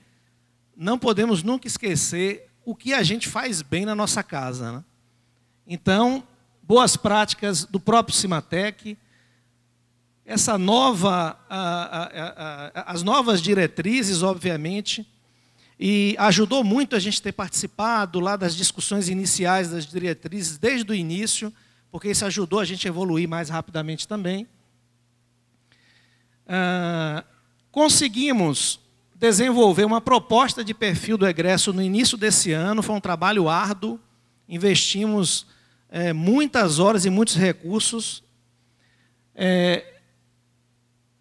não podemos nunca esquecer o que a gente faz bem na nossa casa. Né? Então, boas práticas do próprio Cimatec, essa nova, ah, ah, as novas diretrizes, obviamente, e ajudou muito a gente ter participado lá das discussões iniciais das diretrizes desde o início, porque isso ajudou a gente a evoluir mais rapidamente também. Ah, conseguimos desenvolver uma proposta de perfil do egresso no início desse ano, foi um trabalho árduo, investimos eh, muitas horas e muitos recursos. Eh,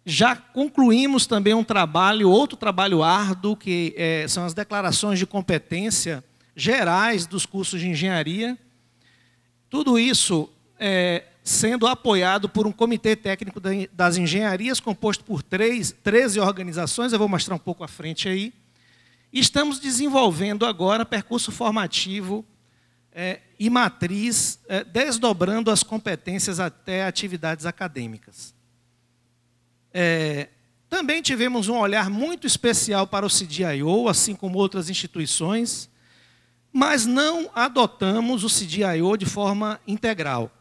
já concluímos também um trabalho, outro trabalho árduo, que é, são as declarações de competência gerais dos cursos de engenharia. Tudo isso é, sendo apoiado por um comitê técnico das engenharias, composto por três, 13 organizações, eu vou mostrar um pouco à frente aí. E estamos desenvolvendo agora percurso formativo é, e matriz, é, desdobrando as competências até atividades acadêmicas. É, também tivemos um olhar muito especial para o CDIO, assim como outras instituições, mas não adotamos o CDIO de forma integral.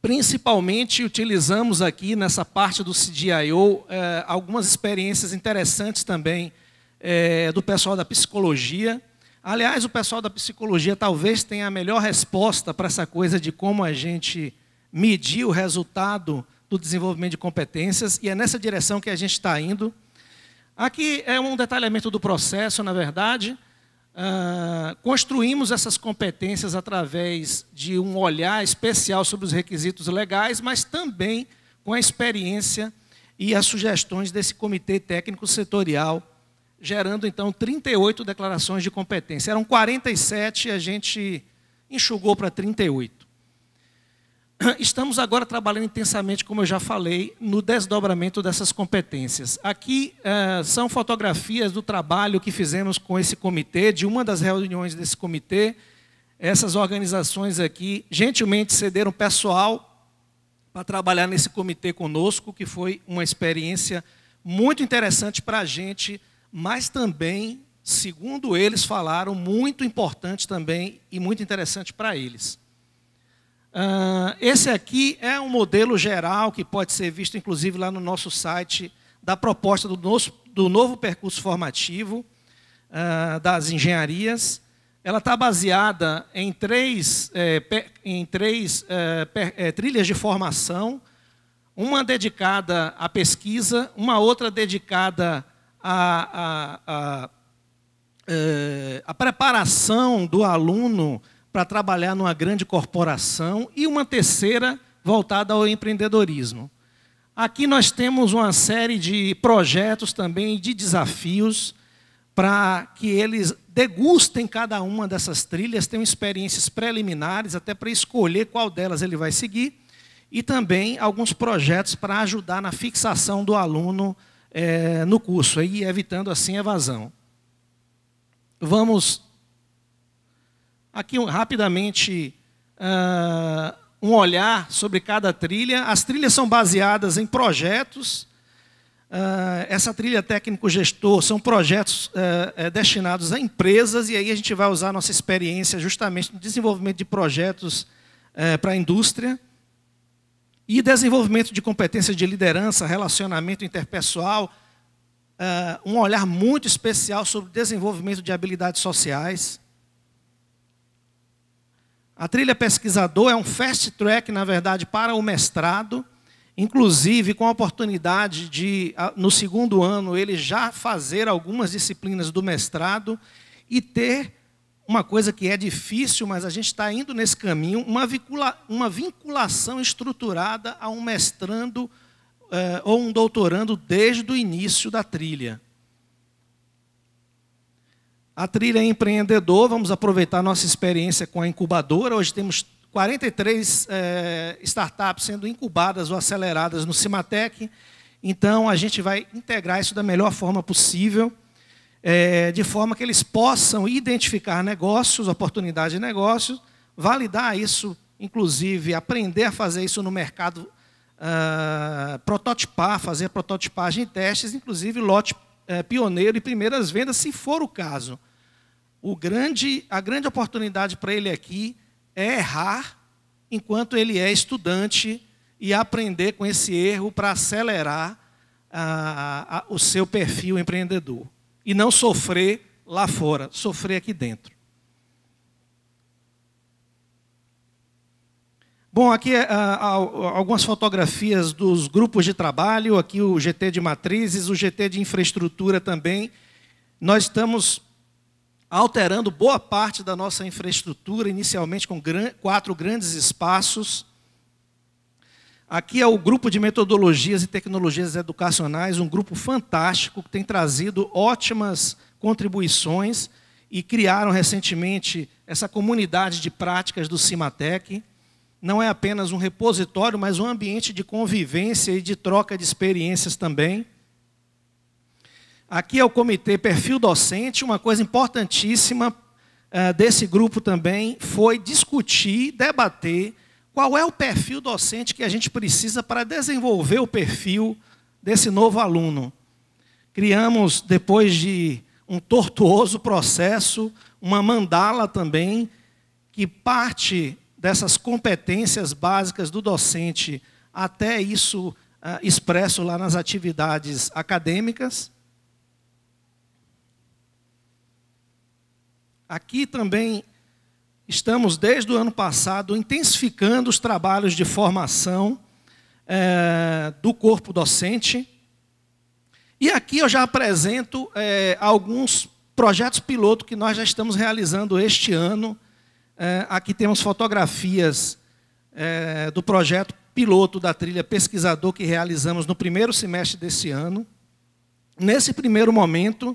Principalmente utilizamos aqui nessa parte do CDIO é, algumas experiências interessantes também é, do pessoal da psicologia. Aliás, o pessoal da psicologia talvez tenha a melhor resposta para essa coisa de como a gente medir o resultado do desenvolvimento de competências, e é nessa direção que a gente está indo. Aqui é um detalhamento do processo, na verdade. Uh, construímos essas competências através de um olhar especial sobre os requisitos legais, mas também com a experiência e as sugestões desse comitê técnico setorial, gerando então 38 declarações de competência. Eram 47, a gente enxugou para 38. <clears throat> Estamos agora trabalhando intensamente, como eu já falei, no desdobramento dessas competências. Aqui uh, são fotografias do trabalho que fizemos com esse comitê, de uma das reuniões desse comitê. Essas organizações aqui gentilmente cederam pessoal para trabalhar nesse comitê conosco, que foi uma experiência muito interessante para a gente, mas também, segundo eles falaram, muito importante também e muito interessante para eles. Ah, esse aqui é um modelo geral que pode ser visto, inclusive, lá no nosso site, da proposta do, nosso, do novo percurso formativo uh, das engenharias. Ela está baseada em três, eh, per, em três eh, per, eh, trilhas de formação, uma dedicada à pesquisa, uma outra dedicada à, à, à, à preparação do aluno para trabalhar numa grande corporação e uma terceira voltada ao empreendedorismo. Aqui nós temos uma série de projetos também, de desafios, para que eles degustem cada uma dessas trilhas, tenham experiências preliminares, até para escolher qual delas ele vai seguir, e também alguns projetos para ajudar na fixação do aluno é, no curso, e evitando assim a evasão. Vamos Aqui, rapidamente, uh, um olhar sobre cada trilha. As trilhas são baseadas em projetos. Uh, essa trilha técnico-gestor são projetos uh, destinados a empresas, e aí a gente vai usar nossa experiência justamente no desenvolvimento de projetos eh, para a indústria. E desenvolvimento de competências de liderança, relacionamento interpessoal, um olhar muito especial sobre desenvolvimento de habilidades sociais. A trilha pesquisador é um fast track, na verdade, para o mestrado, inclusive com a oportunidade de, no segundo ano, ele já fazer algumas disciplinas do mestrado e ter uma coisa que é difícil, mas a gente está indo nesse caminho, uma, vincula, uma vinculação estruturada a um mestrando eh, ou um doutorando desde o início da trilha. A trilha é empreendedor, vamos aproveitar nossa experiência com a incubadora. Hoje temos 43 é, eh, startups sendo incubadas ou aceleradas no Cimatec. Então, a gente vai integrar isso da melhor forma possível, é, de forma que eles possam identificar negócios, oportunidades de negócios, validar isso, inclusive aprender a fazer isso no mercado, uh, prototipar, fazer prototipagem e testes, inclusive lote é, pioneiro e primeiras vendas, se for o caso. O grande, a grande oportunidade para ele aqui é errar enquanto ele é estudante e aprender com esse erro para acelerar a, a, o seu perfil empreendedor. E não sofrer lá fora, sofrer aqui dentro. Bom, aqui uh, algumas fotografias dos grupos de trabalho, aqui o GT de matrizes, o GT de infraestrutura também. Nós estamos alterando boa parte da nossa infraestrutura, inicialmente com gran quatro grandes espaços. Aqui é o grupo de metodologias e tecnologias educacionais, um grupo fantástico que tem trazido ótimas contribuições e criaram recentemente essa comunidade de práticas do Cimatec não é apenas um repositório, mas um ambiente de convivência e de troca de experiências também. Aqui é o comitê perfil docente, uma coisa importantíssima uh, desse grupo também foi discutir, debater qual é o perfil docente que a gente precisa para desenvolver o perfil desse novo aluno. Criamos, depois de um tortuoso processo, uma mandala também, que parte dessas competências básicas do docente, até isso ah, expresso lá nas atividades acadêmicas. Aqui também estamos, desde o ano passado, intensificando os trabalhos de formação é, do corpo docente. E aqui eu já apresento é, alguns projetos piloto que nós já estamos realizando este ano é, aqui temos fotografias é, do projeto piloto da trilha pesquisador que realizamos no primeiro semestre desse ano. Nesse primeiro momento,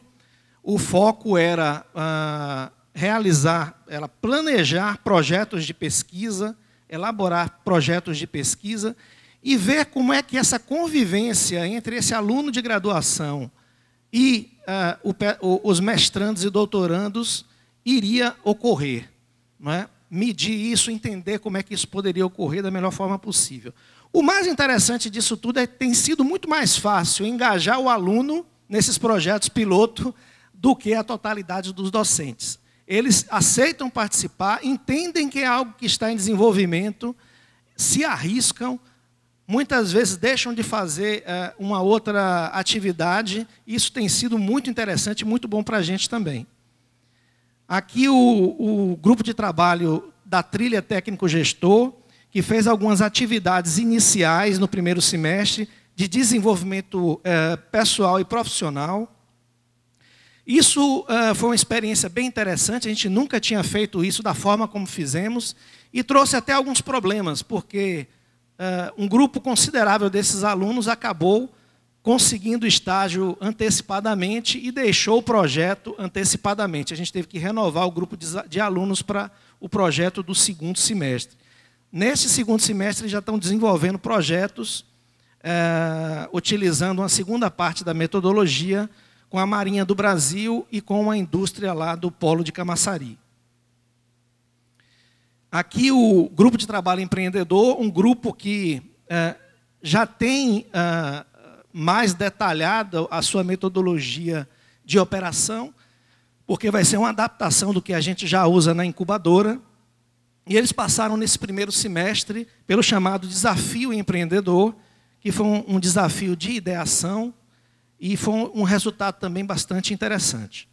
o foco era ah, realizar, era planejar projetos de pesquisa, elaborar projetos de pesquisa e ver como é que essa convivência entre esse aluno de graduação e ah, o, os mestrandos e doutorandos iria ocorrer é? medir isso, entender como é que isso poderia ocorrer da melhor forma possível. O mais interessante disso tudo é que tem sido muito mais fácil engajar o aluno nesses projetos piloto do que a totalidade dos docentes. Eles aceitam participar, entendem que é algo que está em desenvolvimento, se arriscam, muitas vezes deixam de fazer uh, uma outra atividade. Isso tem sido muito interessante, muito bom para a gente também. Aqui o, o grupo de trabalho da trilha técnico-gestor, que fez algumas atividades iniciais no primeiro semestre de desenvolvimento eh, pessoal e profissional. Isso eh, foi uma experiência bem interessante, a gente nunca tinha feito isso da forma como fizemos e trouxe até alguns problemas, porque eh, um grupo considerável desses alunos acabou conseguindo estágio antecipadamente e deixou o projeto antecipadamente. A gente teve que renovar o grupo de alunos para o projeto do segundo semestre. Neste segundo semestre, já estão desenvolvendo projetos é, utilizando uma segunda parte da metodologia com a Marinha do Brasil e com a indústria lá do Polo de Camaçari. Aqui o grupo de trabalho empreendedor, um grupo que é, já tem ah, mais detalhada a sua metodologia de operação, porque vai ser uma adaptação do que a gente já usa na incubadora. E eles passaram nesse primeiro semestre pelo chamado Desafio Empreendedor, que foi um, um desafio de ideação e foi um, um resultado também bastante interessante.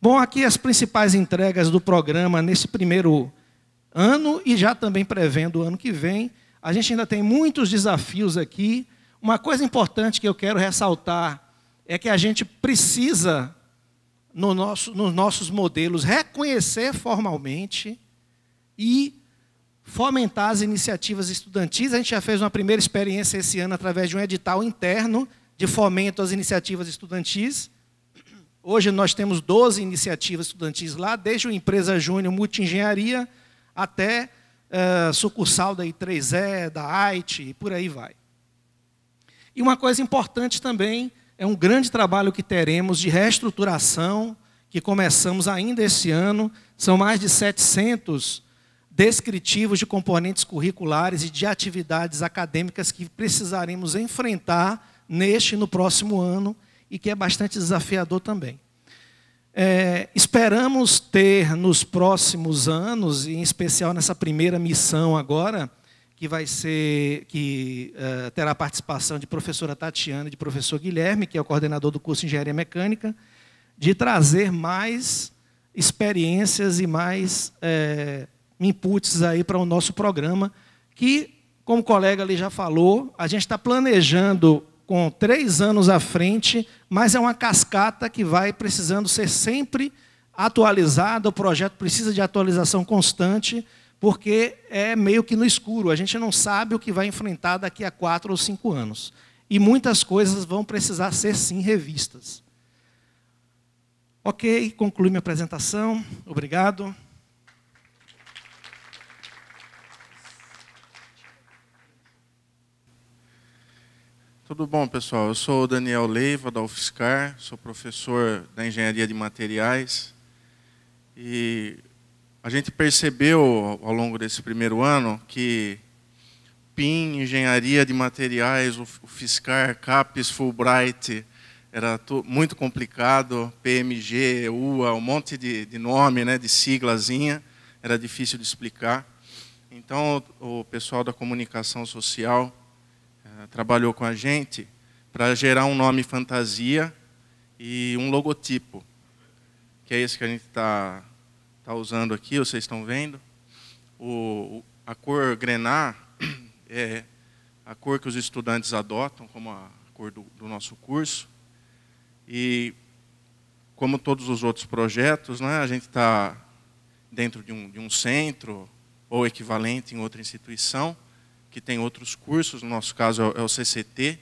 Bom, aqui as principais entregas do programa nesse primeiro ano e já também prevendo o ano que vem. A gente ainda tem muitos desafios aqui, uma coisa importante que eu quero ressaltar é que a gente precisa, no nosso, nos nossos modelos, reconhecer formalmente e fomentar as iniciativas estudantis. A gente já fez uma primeira experiência esse ano através de um edital interno de fomento às iniciativas estudantis. Hoje nós temos 12 iniciativas estudantis lá, desde o Empresa Júnior Multiengenharia até uh, sucursal da I3E, da AIT e por aí vai. E uma coisa importante também é um grande trabalho que teremos de reestruturação, que começamos ainda esse ano. São mais de 700 descritivos de componentes curriculares e de atividades acadêmicas que precisaremos enfrentar neste e no próximo ano, e que é bastante desafiador também. É, esperamos ter nos próximos anos, e em especial nessa primeira missão agora, que vai ser que uh, terá a participação de professora Tatiana e de professor Guilherme, que é o coordenador do curso de Engenharia Mecânica, de trazer mais experiências e mais eh, inputs aí para o nosso programa, que, como o colega ali já falou, a gente está planejando com três anos à frente, mas é uma cascata que vai precisando ser sempre atualizada, o projeto precisa de atualização constante porque é meio que no escuro, a gente não sabe o que vai enfrentar daqui a quatro ou cinco anos. E muitas coisas vão precisar ser sim revistas. Ok, concluí minha apresentação. Obrigado. Tudo bom, pessoal? Eu sou o Daniel Leiva, da UFSCar, sou professor da Engenharia de Materiais. E a gente percebeu ao longo desse primeiro ano que PIN, engenharia de materiais, o Fiscar, CAPES, Fulbright, era muito complicado, PMG, UA, um monte de, de nome, né, de siglazinha, era difícil de explicar. Então, o, o pessoal da comunicação social eh, trabalhou com a gente para gerar um nome fantasia e um logotipo, que é esse que a gente está está usando aqui, vocês estão vendo. O, a cor grená <clears throat> é a cor que os estudantes adotam como a cor do, do nosso curso. E, como todos os outros projetos, né, a gente está dentro de um, de um centro ou equivalente em outra instituição, que tem outros cursos, no nosso caso é o é CCT,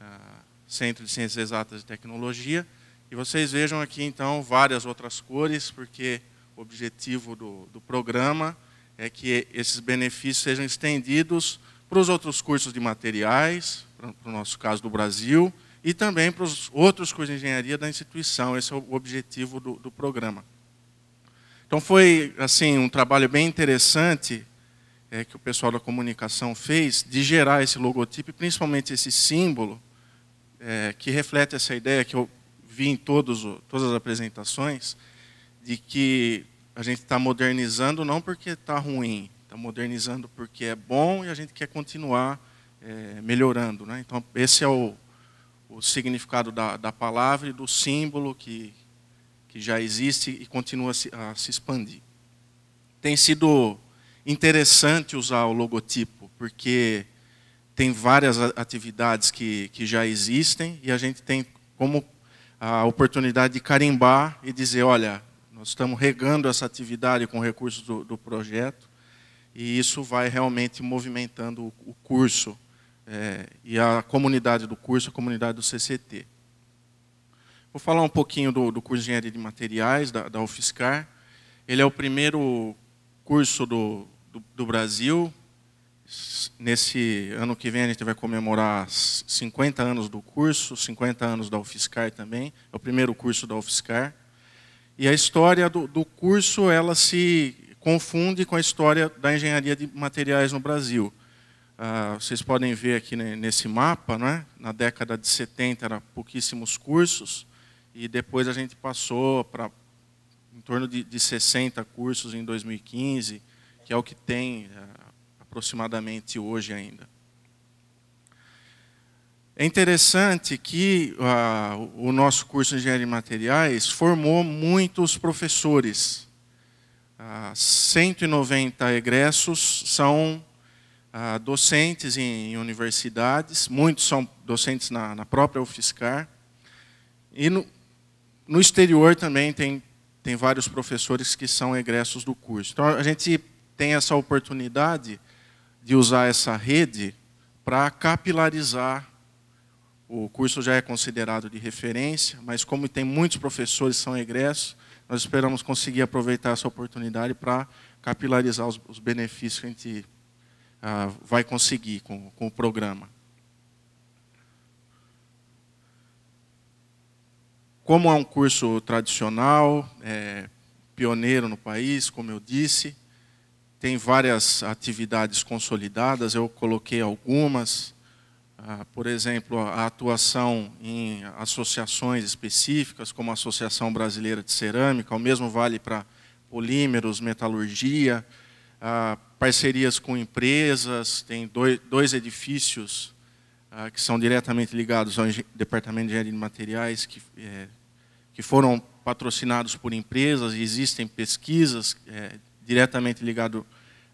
ah, Centro de Ciências Exatas e Tecnologia. E vocês vejam aqui, então, várias outras cores, porque o objetivo do, do programa é que esses benefícios sejam estendidos para os outros cursos de materiais, para, o nosso caso do Brasil, e também para os outros cursos de engenharia da instituição. Esse é o objetivo do, do programa. Então foi assim um trabalho bem interessante é, que o pessoal da comunicação fez de gerar esse logotipo, principalmente esse símbolo é, que reflete essa ideia que eu vi em todos, todas as apresentações, de que a gente está modernizando não porque está ruim, está modernizando porque é bom e a gente quer continuar é, melhorando. Né? Então, esse é o, o significado da, da, palavra e do símbolo que, que já existe e continua a se, a se expandir. Tem sido interessante usar o logotipo, porque tem várias atividades que, que já existem e a gente tem como a oportunidade de carimbar e dizer, olha, nós estamos regando essa atividade com recursos do, do projeto e isso vai realmente movimentando o, o curso é, e a comunidade do curso, a comunidade do CCT. Vou falar um pouquinho do, do curso de Engenharia de Materiais, da, da UFSCar. Ele é o primeiro curso do, do, do Brasil. Nesse ano que vem a gente vai comemorar 50 anos do curso, 50 anos da UFSCar também. É o primeiro curso da UFSCar. E a história do, do curso ela se confunde com a história da engenharia de materiais no Brasil. Ah, vocês podem ver aqui nesse mapa, né? na década de 70 eram pouquíssimos cursos, e depois a gente passou para em torno de, de 60 cursos em 2015, que é o que tem ah, aproximadamente hoje ainda. É interessante que uh, o nosso curso de engenharia de materiais formou muitos professores. Uh, ah, 190 egressos são uh, docentes em, em, universidades, muitos são docentes na, na própria UFSCar. E no, no exterior também tem, tem vários professores que são egressos do curso. Então a gente tem essa oportunidade de usar essa rede para capilarizar o curso já é considerado de referência, mas como tem muitos professores que são egressos, nós esperamos conseguir aproveitar essa oportunidade para capilarizar os, os, benefícios que a gente ah, vai conseguir com, com o programa. Como é um curso tradicional, é, pioneiro no país, como eu disse, tem várias atividades consolidadas, eu coloquei algumas, ah, por exemplo, a atuação em associações específicas, como a Associação Brasileira de Cerâmica, o mesmo vale para polímeros, metalurgia, ah, parcerias com empresas, tem dois edifícios ah, que são diretamente ligados ao Departamento de Engenharia de Materiais, que, é, que foram patrocinados por empresas, e existem pesquisas é, diretamente ligadas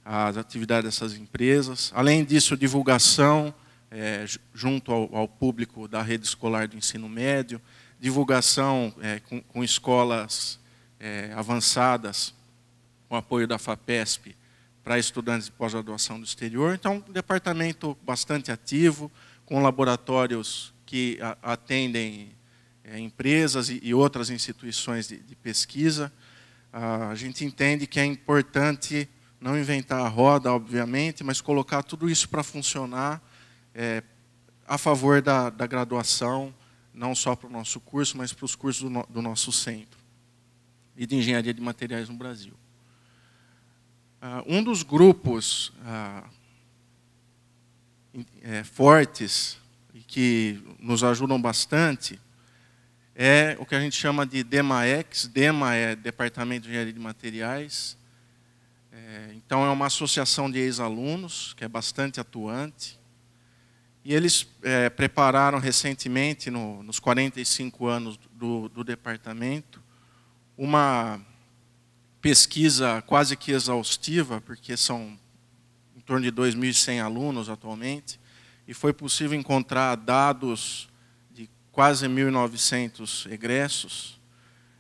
às atividades dessas empresas. Além disso, divulgação, é, junto ao, ao, público da rede escolar do ensino médio, divulgação é, com, com, escolas é, avançadas, com apoio da FAPESP, para estudantes de pós-graduação do exterior. Então, um departamento bastante ativo, com laboratórios que a, atendem é, empresas e, e, outras instituições de, de pesquisa. a gente entende que é importante não inventar a roda, obviamente, mas colocar tudo isso para funcionar é, a favor da, da graduação, não só para o nosso curso, mas para os cursos do, no, do nosso centro e de engenharia de materiais no Brasil. Uh, um dos grupos uh, é, fortes e que nos ajudam bastante é o que a gente chama de DEMAEX. DEMA é Departamento de Engenharia de Materiais. É, então, é uma associação de ex-alunos que é bastante atuante. E eles é, prepararam recentemente, no, nos 45 anos do, do departamento, uma pesquisa quase que exaustiva, porque são em torno de 2.100 alunos atualmente, e foi possível encontrar dados de quase 1.900 egressos,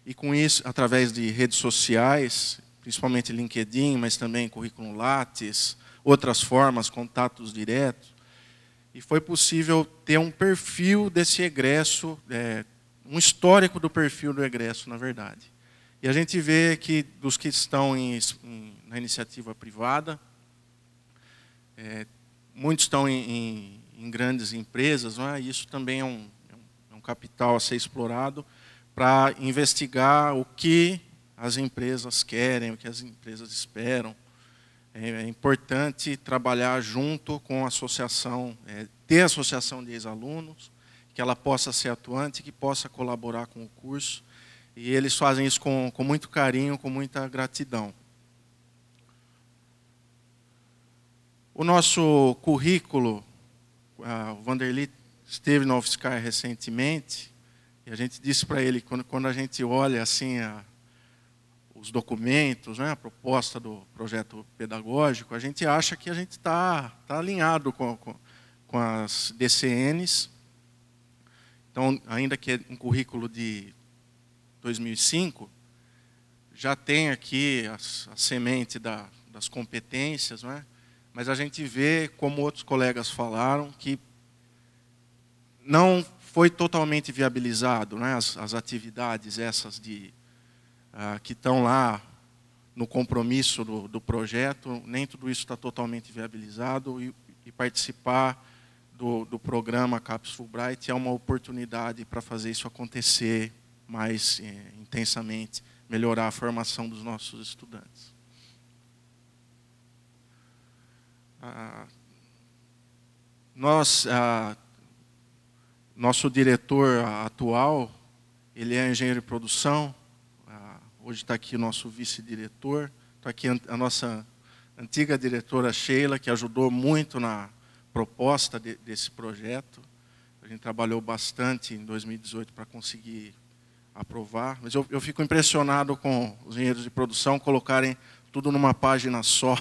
e com isso, através de redes sociais, principalmente LinkedIn, mas também currículo Lattes, outras formas, contatos diretos, e foi possível ter um perfil desse egresso, é, um histórico do perfil do egresso, na verdade. E a gente vê que dos que estão em, em, na iniciativa privada, é, muitos estão em, em grandes empresas, é? isso também é, é um, é um capital a ser explorado para investigar o que as empresas querem, o que as empresas esperam, é, é importante trabalhar junto com a associação, é, ter a associação de ex-alunos, que ela possa ser atuante, que possa colaborar com o curso. E eles fazem isso com, com muito carinho, com muita gratidão. O nosso currículo, o Vanderly esteve na UFSCar recentemente, e a gente disse para ele, quando, quando a gente olha assim a, os documentos, né, a proposta do projeto pedagógico, a gente acha que a gente está tá alinhado com, com, com as DCNs. Então, ainda que é um currículo de 2005, já tem aqui as, a semente da, das competências, né? mas a gente vê, como outros colegas falaram, que não foi totalmente viabilizado né? as, as atividades essas de ah, que estão lá no compromisso do, do, projeto, nem tudo isso está totalmente viabilizado, e, e participar do, do, programa CAPS Fulbright é uma oportunidade para fazer isso acontecer mais eh, intensamente, melhorar a formação dos nossos estudantes. Ah, nós, ah, nosso diretor atual, ele é engenheiro de produção, Hoje está aqui o nosso vice-diretor, está aqui a nossa antiga diretora Sheila, que ajudou muito na proposta de, desse projeto. A gente trabalhou bastante em 2018 para conseguir aprovar, mas eu, eu fico impressionado com os engenheiros de produção colocarem tudo numa página só.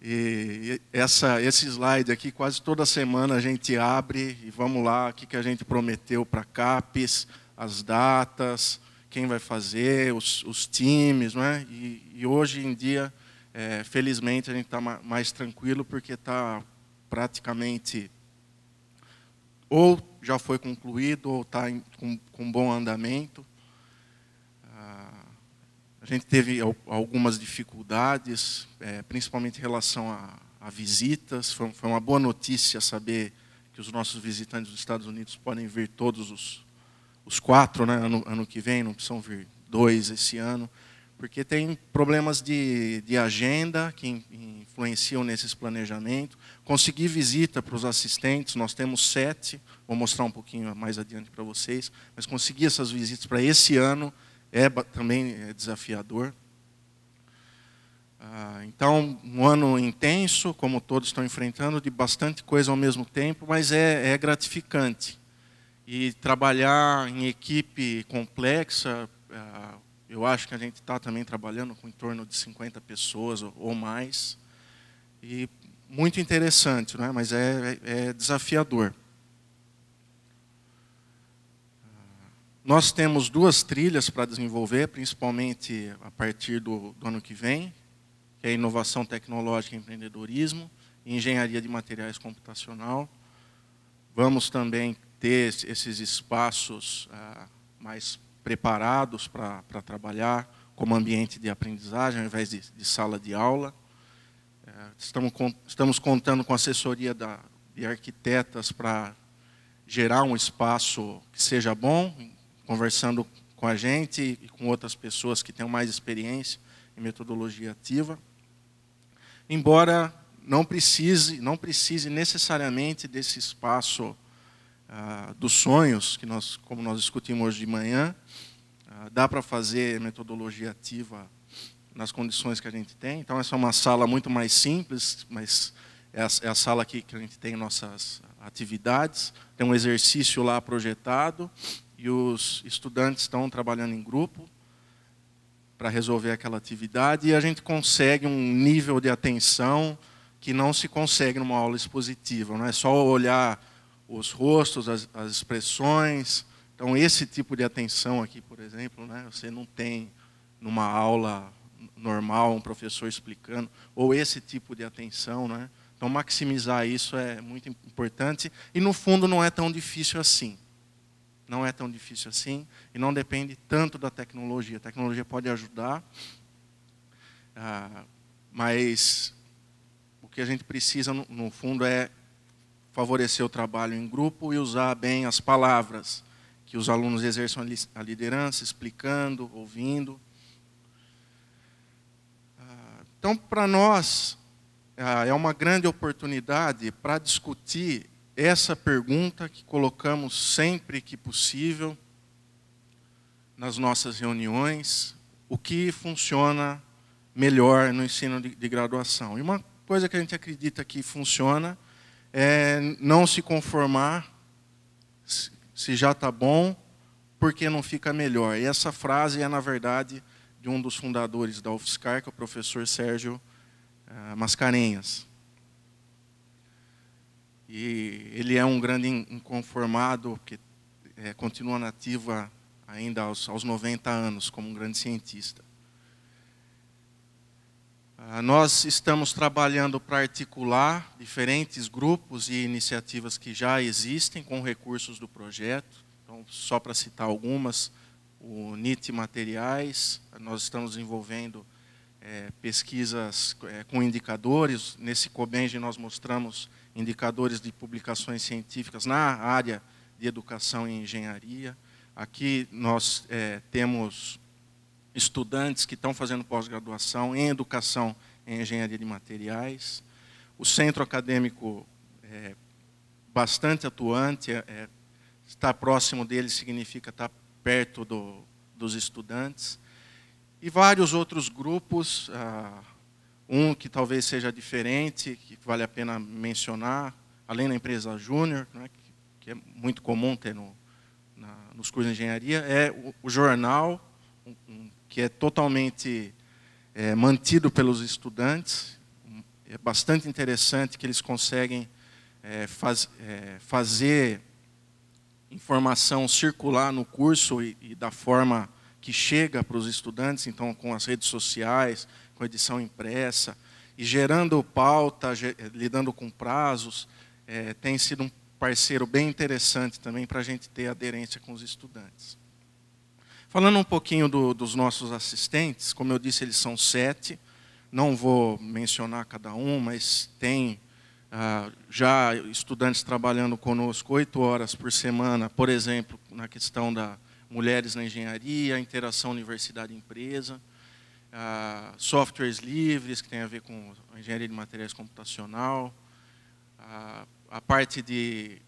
E essa, esse slide aqui, quase toda semana a gente abre e vamos lá, o que, que a gente prometeu para CAPES, as datas, quem vai fazer, os, os times, né? E, e, hoje em dia, é, felizmente, a gente está mais tranquilo porque está praticamente ou já foi concluído ou está com, com bom andamento. Ah, a gente teve algumas dificuldades, é, principalmente em relação a, a visitas. Foi, foi uma boa notícia saber que os nossos visitantes dos Estados Unidos podem ver todos os os quatro, né, ano, ano que vem, não precisam vir dois esse ano, porque tem problemas de, de agenda que influenciam nesses planejamentos, conseguir visita para os assistentes, nós temos sete, vou mostrar um pouquinho mais adiante para vocês, mas conseguir essas visitas para esse ano é também é desafiador. Ah, então, um ano intenso, como todos estão enfrentando, de bastante coisa ao mesmo tempo, mas é, é gratificante e trabalhar em equipe complexa, ah, eu acho que a gente está também trabalhando com em torno de 50 pessoas ou mais. E muito interessante, né? mas é, é, é desafiador. Ah, nós temos duas trilhas para desenvolver, principalmente a partir do, do ano que vem, que é inovação tecnológica e empreendedorismo, engenharia de materiais computacional. Vamos também ter esses espaços ah, mais preparados para trabalhar como ambiente de aprendizagem, ao invés de, de sala de aula. Eh, estamos, estamos contando com assessoria da, de arquitetas para gerar um espaço que seja bom, conversando com a gente e com outras pessoas que tenham mais experiência em metodologia ativa. Embora não precise, não precise necessariamente desse espaço ah, dos sonhos, que nós, como nós discutimos hoje de manhã, ah, dá para fazer metodologia ativa nas condições que a gente tem. Então, essa é uma sala muito mais simples, mas é a, é a sala aqui que a gente tem nossas atividades. Tem um exercício lá projetado e os estudantes estão trabalhando em grupo para resolver aquela atividade e a gente consegue um nível de atenção que não se consegue numa aula expositiva. Não é só olhar os rostos, as, as expressões. Então, esse tipo de atenção aqui, por exemplo, né, você não tem numa aula normal, um professor explicando, ou esse tipo de atenção. Né? Então, maximizar isso é muito importante. E, no fundo, não é tão difícil assim. Não é tão difícil assim e não depende tanto da tecnologia. A tecnologia pode ajudar, ah, mas o que a gente precisa, no fundo, é favorecer o trabalho em grupo e usar bem as palavras, que os alunos exerçam a liderança, explicando, ouvindo. Ah, então, para nós, ah, é uma grande oportunidade para discutir essa pergunta que colocamos sempre que possível nas nossas reuniões: o que funciona melhor no ensino de, de graduação? E uma coisa que a gente acredita que funciona é, não se conformar se já está bom, porque não fica melhor. E essa frase é, na verdade, de um dos fundadores da UFSCar, que é o professor Sérgio eh, Mascarenhas. E ele é um grande inconformado, que é, eh, continua nativo ainda aos, aos 90 anos, como um grande cientista. Ah, nós estamos trabalhando para articular diferentes grupos e iniciativas que já existem com recursos do projeto. Então, só para citar algumas, o NIT Materiais, nós estamos desenvolvendo é, pesquisas é, com indicadores. Nesse COBENGE nós mostramos indicadores de publicações científicas na área de educação e engenharia. Aqui nós é, temos estudantes que estão fazendo pós-graduação em educação em engenharia de materiais. O centro acadêmico é bastante atuante, é, é estar próximo dele significa estar perto do, dos estudantes. E vários outros grupos, ah, um que talvez seja diferente, que vale a pena mencionar, além da empresa Júnior, né, que, que, é muito comum ter no, na, nos cursos de engenharia, é o, o jornal, um, um que é totalmente é, mantido pelos estudantes. É bastante interessante que eles conseguem é, faz, é, fazer informação circular no curso e, e da forma que chega para os estudantes, então com as redes sociais, com a edição impressa, e gerando pauta, é, lidando com prazos, é, tem sido um parceiro bem interessante também para a gente ter aderência com os estudantes. Falando um pouquinho do, dos nossos assistentes, como eu disse, eles são sete. Não vou mencionar cada um, mas tem ah, já estudantes trabalhando conosco oito horas por semana, por exemplo, na questão da mulheres na engenharia, interação universidade-empresa, ah, softwares livres, que tem a ver com engenharia de materiais computacional, ah, a parte de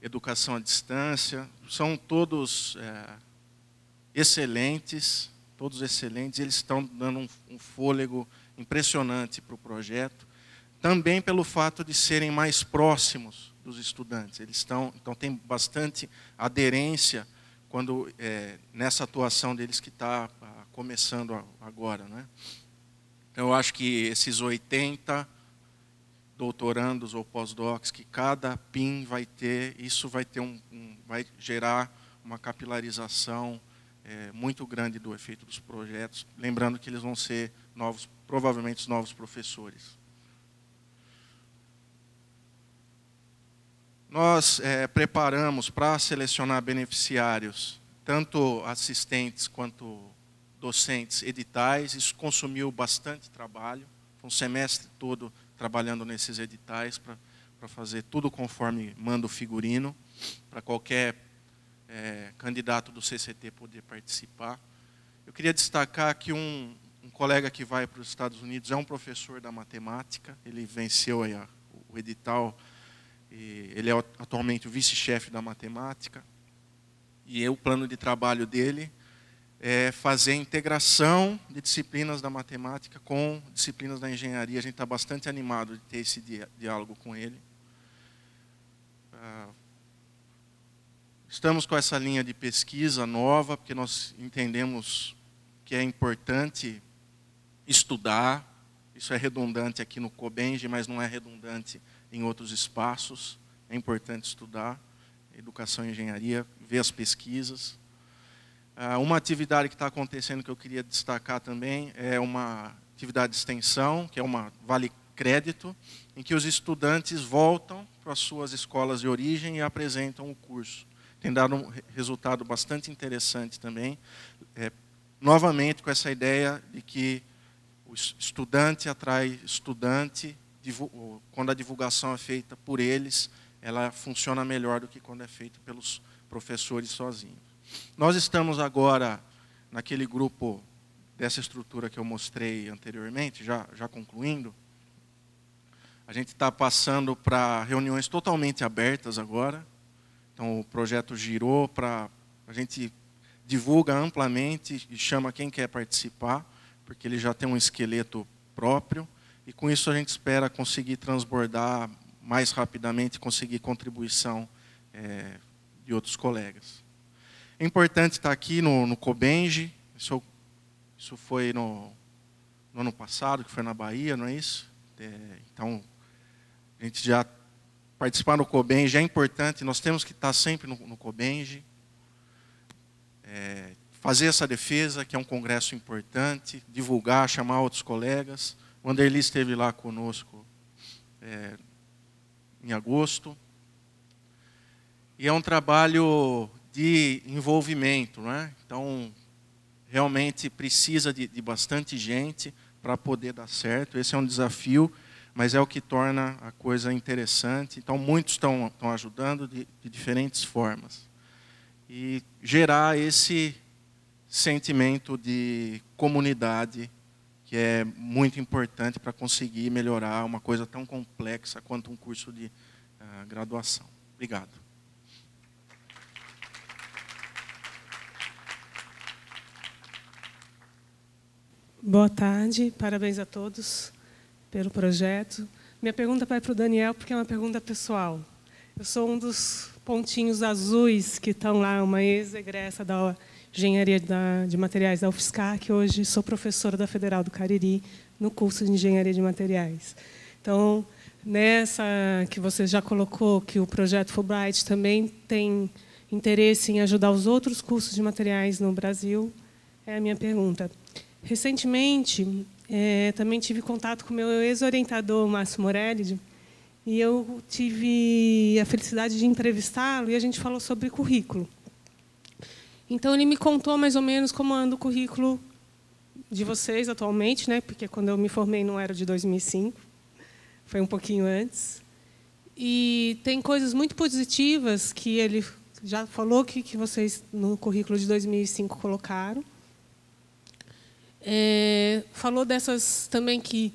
educação à distância. São todos... Eh, excelentes, todos excelentes, eles estão dando um, fôlego impressionante para o projeto, também pelo fato de serem mais próximos dos estudantes. Eles estão, então, tem bastante aderência quando é, nessa atuação deles que está ah, começando agora, né? Então, eu acho que esses 80 doutorandos ou pós-docs que cada PIN vai ter, isso vai ter um, um vai gerar uma capilarização é, muito grande do efeito dos projetos, lembrando que eles vão ser novos, provavelmente novos professores. Nós é, preparamos para selecionar beneficiários, tanto assistentes quanto docentes, editais. Isso consumiu bastante trabalho. Foi um semestre todo trabalhando nesses editais para fazer tudo conforme manda o figurino, para qualquer é, candidato do CCT poder participar. Eu queria destacar que um, um colega que vai para os Estados Unidos é um professor da matemática, ele venceu a, o edital, ele é atualmente o vice-chefe da matemática, e é o plano de trabalho dele é fazer a integração de disciplinas da matemática com disciplinas da engenharia. A gente está bastante animado de ter esse diálogo com ele. Ah, Estamos com essa linha de pesquisa nova, porque nós entendemos que é importante estudar. Isso é redundante aqui no COBENGE, mas não é redundante em outros espaços. É importante estudar educação e engenharia, ver as pesquisas. Ah, uma atividade que está acontecendo que eu queria destacar também é uma atividade de extensão, que é uma vale crédito, em que os estudantes voltam para as suas escolas de origem e apresentam o curso tem dado um resultado bastante interessante também. É, novamente com essa ideia de que o estudante atrai estudante, quando a divulgação é feita por eles, ela funciona melhor do que quando é feita pelos professores sozinhos. Nós estamos agora naquele grupo dessa estrutura que eu mostrei anteriormente, já, já concluindo. A gente está passando para reuniões totalmente abertas agora. Então o projeto girou para a gente divulga amplamente e chama quem quer participar, porque ele já tem um esqueleto próprio e com isso a gente espera conseguir transbordar mais rapidamente, conseguir contribuição é, de outros colegas. É importante estar aqui no, no isso, isso foi no, no ano passado, que foi na Bahia, não é isso? É, então, a gente já participar no COBENGE é importante, nós temos que estar sempre no, no COBENGE, é, fazer essa defesa, que é um congresso importante, divulgar, chamar outros colegas. O Anderli esteve lá conosco é, em agosto. E é um trabalho de envolvimento, né? então realmente precisa de, de bastante gente para poder dar certo. Esse é um desafio mas é o que torna a coisa interessante. Então, muitos estão ajudando de, de, diferentes formas. E gerar esse sentimento de comunidade, que é muito importante para conseguir melhorar uma coisa tão complexa quanto um curso de uh, graduação. Obrigado. Boa tarde, parabéns a todos pelo projeto. Minha pergunta vai para o Daniel, porque é uma pergunta pessoal. Eu sou um dos pontinhos azuis que estão lá, uma ex-egressa da Engenharia de Materiais da UFSCar, que hoje sou professora da Federal do Cariri, no curso de Engenharia de Materiais. Então, nessa que você já colocou, que o projeto Fulbright também tem interesse em ajudar os outros cursos de materiais no Brasil, é a minha pergunta. Recentemente, é, também tive contato com meu ex-orientador, Márcio Morelli, e eu tive a felicidade de entrevistá-lo e a gente falou sobre currículo. Então, ele me contou mais ou menos como anda o currículo de vocês atualmente, né? porque quando eu me formei não era de 2005, foi um pouquinho antes. E tem coisas muito positivas que ele já falou que, que vocês no currículo de 2005 colocaram é, falou dessas também que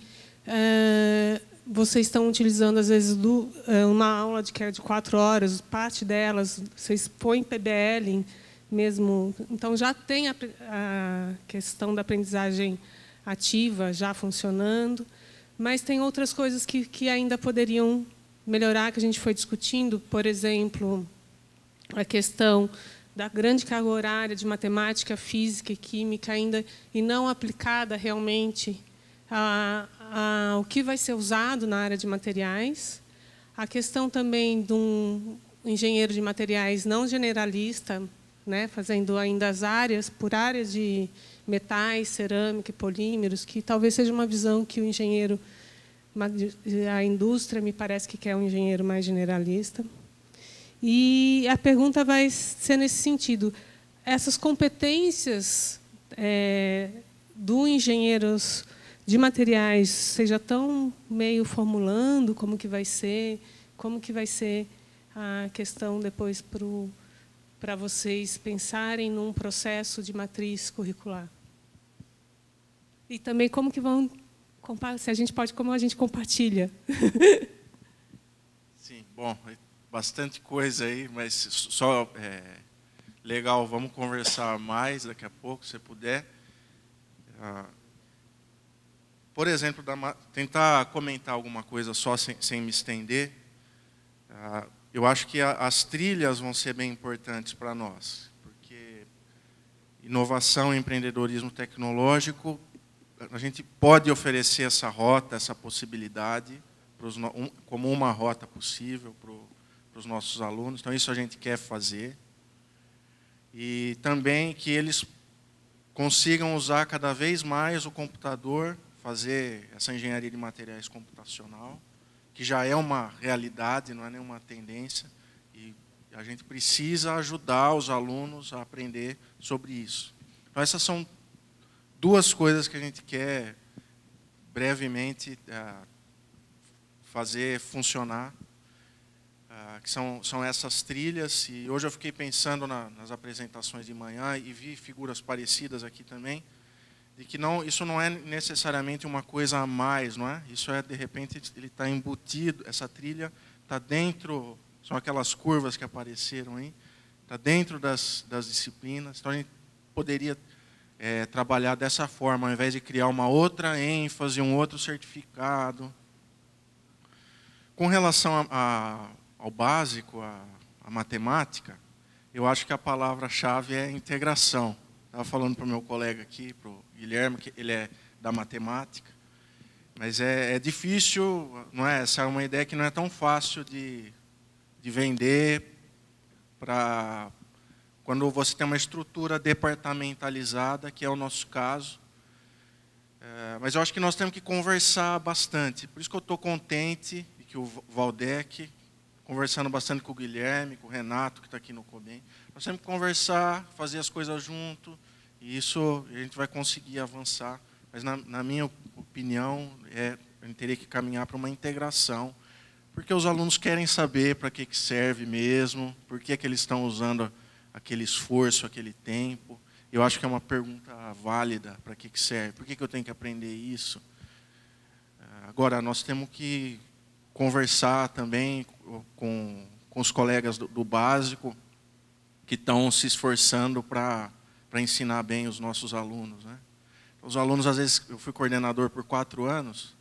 é, vocês estão utilizando, às vezes, do, é, uma aula de que é de quatro horas, parte delas, vocês põem PBL mesmo. Então, já tem a, a questão da aprendizagem ativa já funcionando, mas tem outras coisas que, que ainda poderiam melhorar, que a gente foi discutindo, por exemplo, a questão da grande carga horária de matemática, física e química ainda e não aplicada realmente a, a, ao que vai ser usado na área de materiais. A questão também de um engenheiro de materiais não generalista, né, fazendo ainda as áreas por áreas de metais, cerâmica e polímeros, que talvez seja uma visão que o engenheiro, a indústria me parece que quer um engenheiro mais generalista. E a pergunta vai ser nesse sentido: essas competências é, do engenheiro de materiais, seja tão meio formulando como que vai ser, como que vai ser a questão depois para para vocês pensarem num processo de matriz curricular. E também como que vão se a gente pode como a gente compartilha. Sim, bom, bastante coisa aí, mas só é, legal, vamos conversar mais daqui a pouco, se puder. Ah, por exemplo, da, tentar comentar alguma coisa só sem, sem me estender. Ah, eu acho que as trilhas vão ser bem importantes para nós, porque inovação e empreendedorismo tecnológico, a gente pode oferecer essa rota, essa possibilidade, como uma rota possível para o para os nossos alunos. Então, isso a gente quer fazer. E também que eles consigam usar cada vez mais o computador, fazer essa engenharia de materiais computacional, que já é uma realidade, não é nenhuma tendência. E a gente precisa ajudar os alunos a aprender sobre isso. Então, essas são duas coisas que a gente quer brevemente eh, fazer funcionar ah, que são, são essas trilhas. E hoje eu fiquei pensando na, nas apresentações de manhã e vi figuras parecidas aqui também, de que não, isso não é necessariamente uma coisa a mais, não é? Isso é, de repente, ele está embutido, essa trilha está dentro, são aquelas curvas que apareceram aí, está dentro das, das disciplinas. Então, a gente poderia é, trabalhar dessa forma, ao invés de criar uma outra ênfase, um outro certificado. Com relação a, a ao básico, à, à matemática, eu acho que a palavra-chave é integração. Estava falando para o meu colega aqui, para o Guilherme, que ele é da matemática, mas é, é, difícil, não é? Essa é uma ideia que não é tão fácil de, de vender para quando você tem uma estrutura departamentalizada, que é o nosso caso. É, mas eu acho que nós temos que conversar bastante. Por isso que eu estou contente de que o Valdec, conversando bastante com o Guilherme, com o Renato, que está aqui no COBEM. Nós temos que conversar, fazer as coisas junto, e isso a gente vai conseguir avançar. Mas, na, na minha opinião, é, a gente teria que caminhar para uma integração, porque os alunos querem saber para que, que serve mesmo, por que, que eles estão usando aquele esforço, aquele tempo. Eu acho que é uma pergunta válida para que, que serve, por que, que eu tenho que aprender isso. Agora, nós temos que conversar também com, com os colegas do, do básico que estão se esforçando para ensinar bem os nossos alunos. Né? Os alunos, às vezes, eu fui coordenador por quatro anos,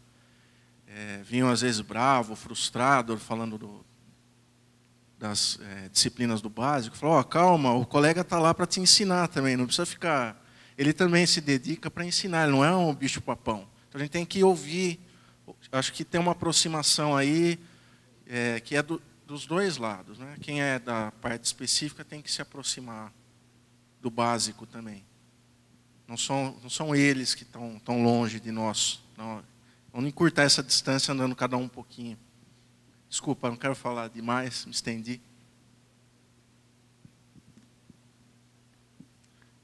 é, vinham às vezes bravo, frustrado, falando do, das é, disciplinas do básico. Falou, oh, calma, o colega está lá para te ensinar também, não precisa ficar... Ele também se dedica para ensinar, ele não é um bicho papão. Então, a gente tem que ouvir, acho que tem uma aproximação aí é, que é do, dos dois lados. Né? Quem é da parte específica tem que se aproximar do básico também. Não são, não são eles que estão tão longe de nós. Não. Vamos encurtar essa distância andando cada um um pouquinho. Desculpa, não quero falar demais, me estendi.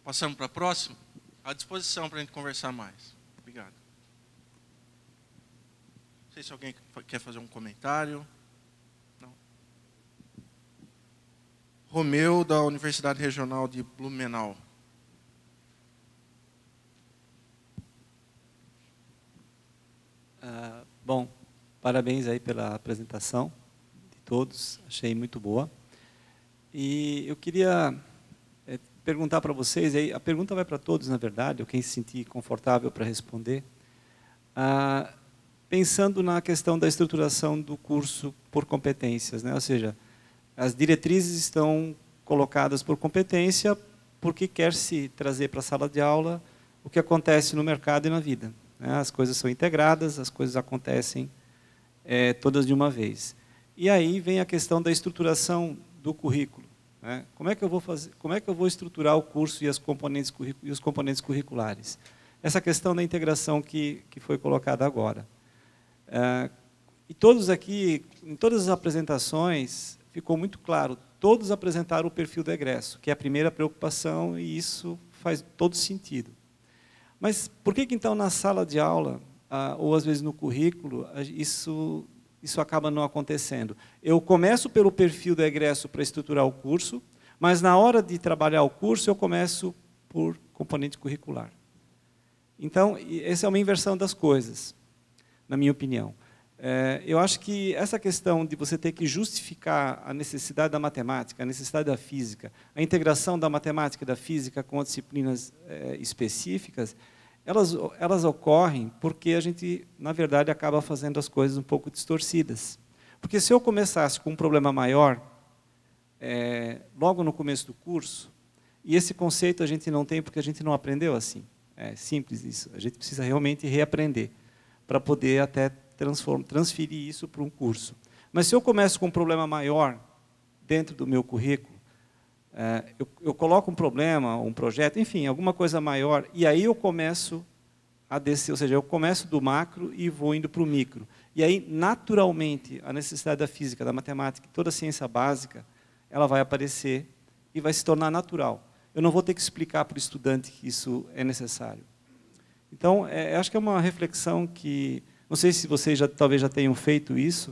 Passamos para a próxima? À disposição para a gente conversar mais. Obrigado. Não sei se alguém quer fazer um comentário. Romeu, da Universidade Regional de Blumenau. Ah, bom, parabéns aí pela apresentação de todos, achei muito boa. E eu queria é, perguntar para vocês, aí, a pergunta vai para todos, na verdade, ou quem se sentir confortável para responder. Ah, pensando na questão da estruturação do curso por competências, né? ou seja, as diretrizes estão colocadas por competência, porque quer se trazer para a sala de aula o que acontece no mercado e na vida. Né? As coisas são integradas, as coisas acontecem é, todas de uma vez. E aí vem a questão da estruturação do currículo. Né? Como é que eu vou fazer? Como é que eu vou estruturar o curso e as componentes e os componentes curriculares? Essa questão da integração que que foi colocada agora. É, e todos aqui, em todas as apresentações, ficou muito claro. Todos apresentaram o perfil do egresso, que é a primeira preocupação, e isso faz todo sentido. Mas por que, que então, na sala de aula, ah, ou às vezes no currículo, isso, isso acaba não acontecendo? Eu começo pelo perfil do egresso para estruturar o curso, mas na hora de trabalhar o curso, eu começo por componente curricular. Então, essa é uma inversão das coisas, na minha opinião. É, eu acho que essa questão de você ter que justificar a necessidade da matemática, a necessidade da física, a integração da matemática e da física com disciplinas é, específicas, elas, elas ocorrem porque a gente, na verdade, acaba fazendo as coisas um pouco distorcidas. Porque se eu começasse com um problema maior, é, logo no começo do curso, e esse conceito a gente não tem porque a gente não aprendeu assim. É simples isso. A gente precisa realmente reaprender para poder até transferir isso para um curso. Mas se eu começo com um problema maior dentro do meu currículo, é, eu, eu coloco um problema, um projeto, enfim, alguma coisa maior, e aí eu começo a descer, ou seja, eu começo do macro e vou indo para o micro. E aí, naturalmente, a necessidade da física, da matemática, toda a ciência básica, ela vai aparecer e vai se tornar natural. Eu não vou ter que explicar para o estudante que isso é necessário. Então, é, acho que é uma reflexão que não sei se vocês já, talvez já tenham feito isso,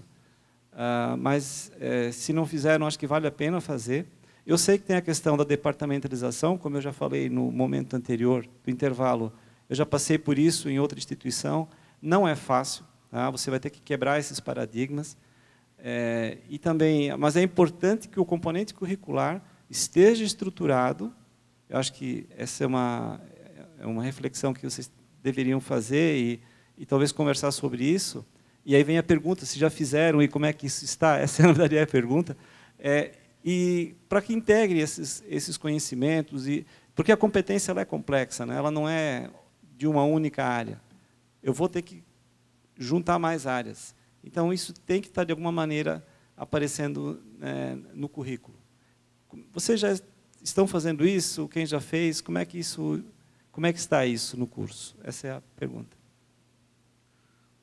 uh, mas eh, se não fizeram, acho que vale a pena fazer. Eu sei que tem a questão da departamentalização, como eu já falei no momento anterior, do intervalo. Eu já passei por isso em outra instituição. Não é fácil. Tá? Você vai ter que quebrar esses paradigmas. É, e também, mas é importante que o componente curricular esteja estruturado. Eu acho que essa é uma, é uma reflexão que vocês deveriam fazer e e talvez conversar sobre isso. E aí vem a pergunta: se já fizeram e como é que isso está? <laughs> Essa, na verdade, é a pergunta. É, e para que integre esses, esses conhecimentos, e, porque a competência ela é complexa, né? ela não é de uma única área. Eu vou ter que juntar mais áreas. Então, isso tem que estar, de alguma maneira, aparecendo é, no currículo. Vocês já estão fazendo isso? Quem já fez? Como é que isso, como é que está isso no curso? Essa é a pergunta.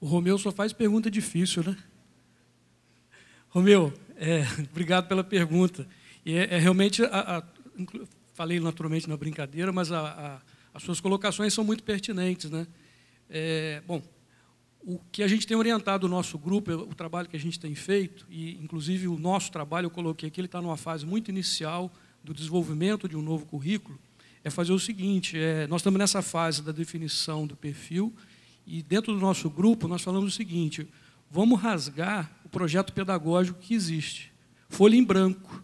O Romeu só faz pergunta difícil, né? Romeu, é, <laughs> obrigado pela pergunta. E é, é realmente, a, a, falei naturalmente na brincadeira, mas a, as suas colocações são muito pertinentes, né? É, bom, o que a gente tem orientado o nosso grupo, é o trabalho que a gente tem feito, e inclusive o nosso trabalho, eu coloquei aqui, ele está numa fase muito inicial do desenvolvimento de um novo currículo, é fazer o seguinte: é, nós estamos nessa fase da definição do perfil e dentro do nosso grupo, nós falamos o seguinte: vamos rasgar o projeto pedagógico que existe. Folha em branco.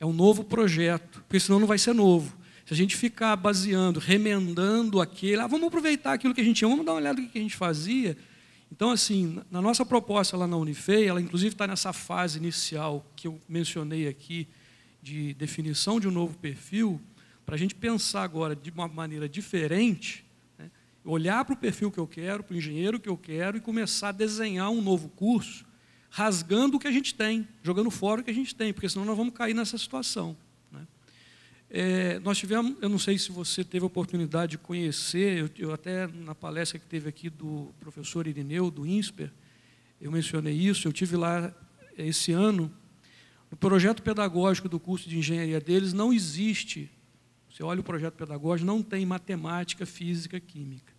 É um novo projeto, porque senão não vai ser novo. Se a gente ficar baseando, remendando aquele, ah, vamos aproveitar aquilo que a gente tinha, vamos dar uma olhada no que a gente fazia. Então, assim, na nossa proposta lá na Unifei, ela inclusive está nessa fase inicial que eu mencionei aqui, de definição de um novo perfil, para a gente pensar agora de uma maneira diferente olhar para o perfil que eu quero, para o engenheiro que eu quero e começar a desenhar um novo curso, rasgando o que a gente tem, jogando fora o que a gente tem, porque senão nós vamos cair nessa situação. Né? É, nós tivemos, eu não sei se você teve a oportunidade de conhecer, eu, eu, até na palestra que teve aqui do professor Irineu, do INSPER, eu mencionei isso, eu tive lá é, esse ano, o projeto pedagógico do curso de engenharia deles não existe, você olha o projeto pedagógico, não tem matemática, física, química.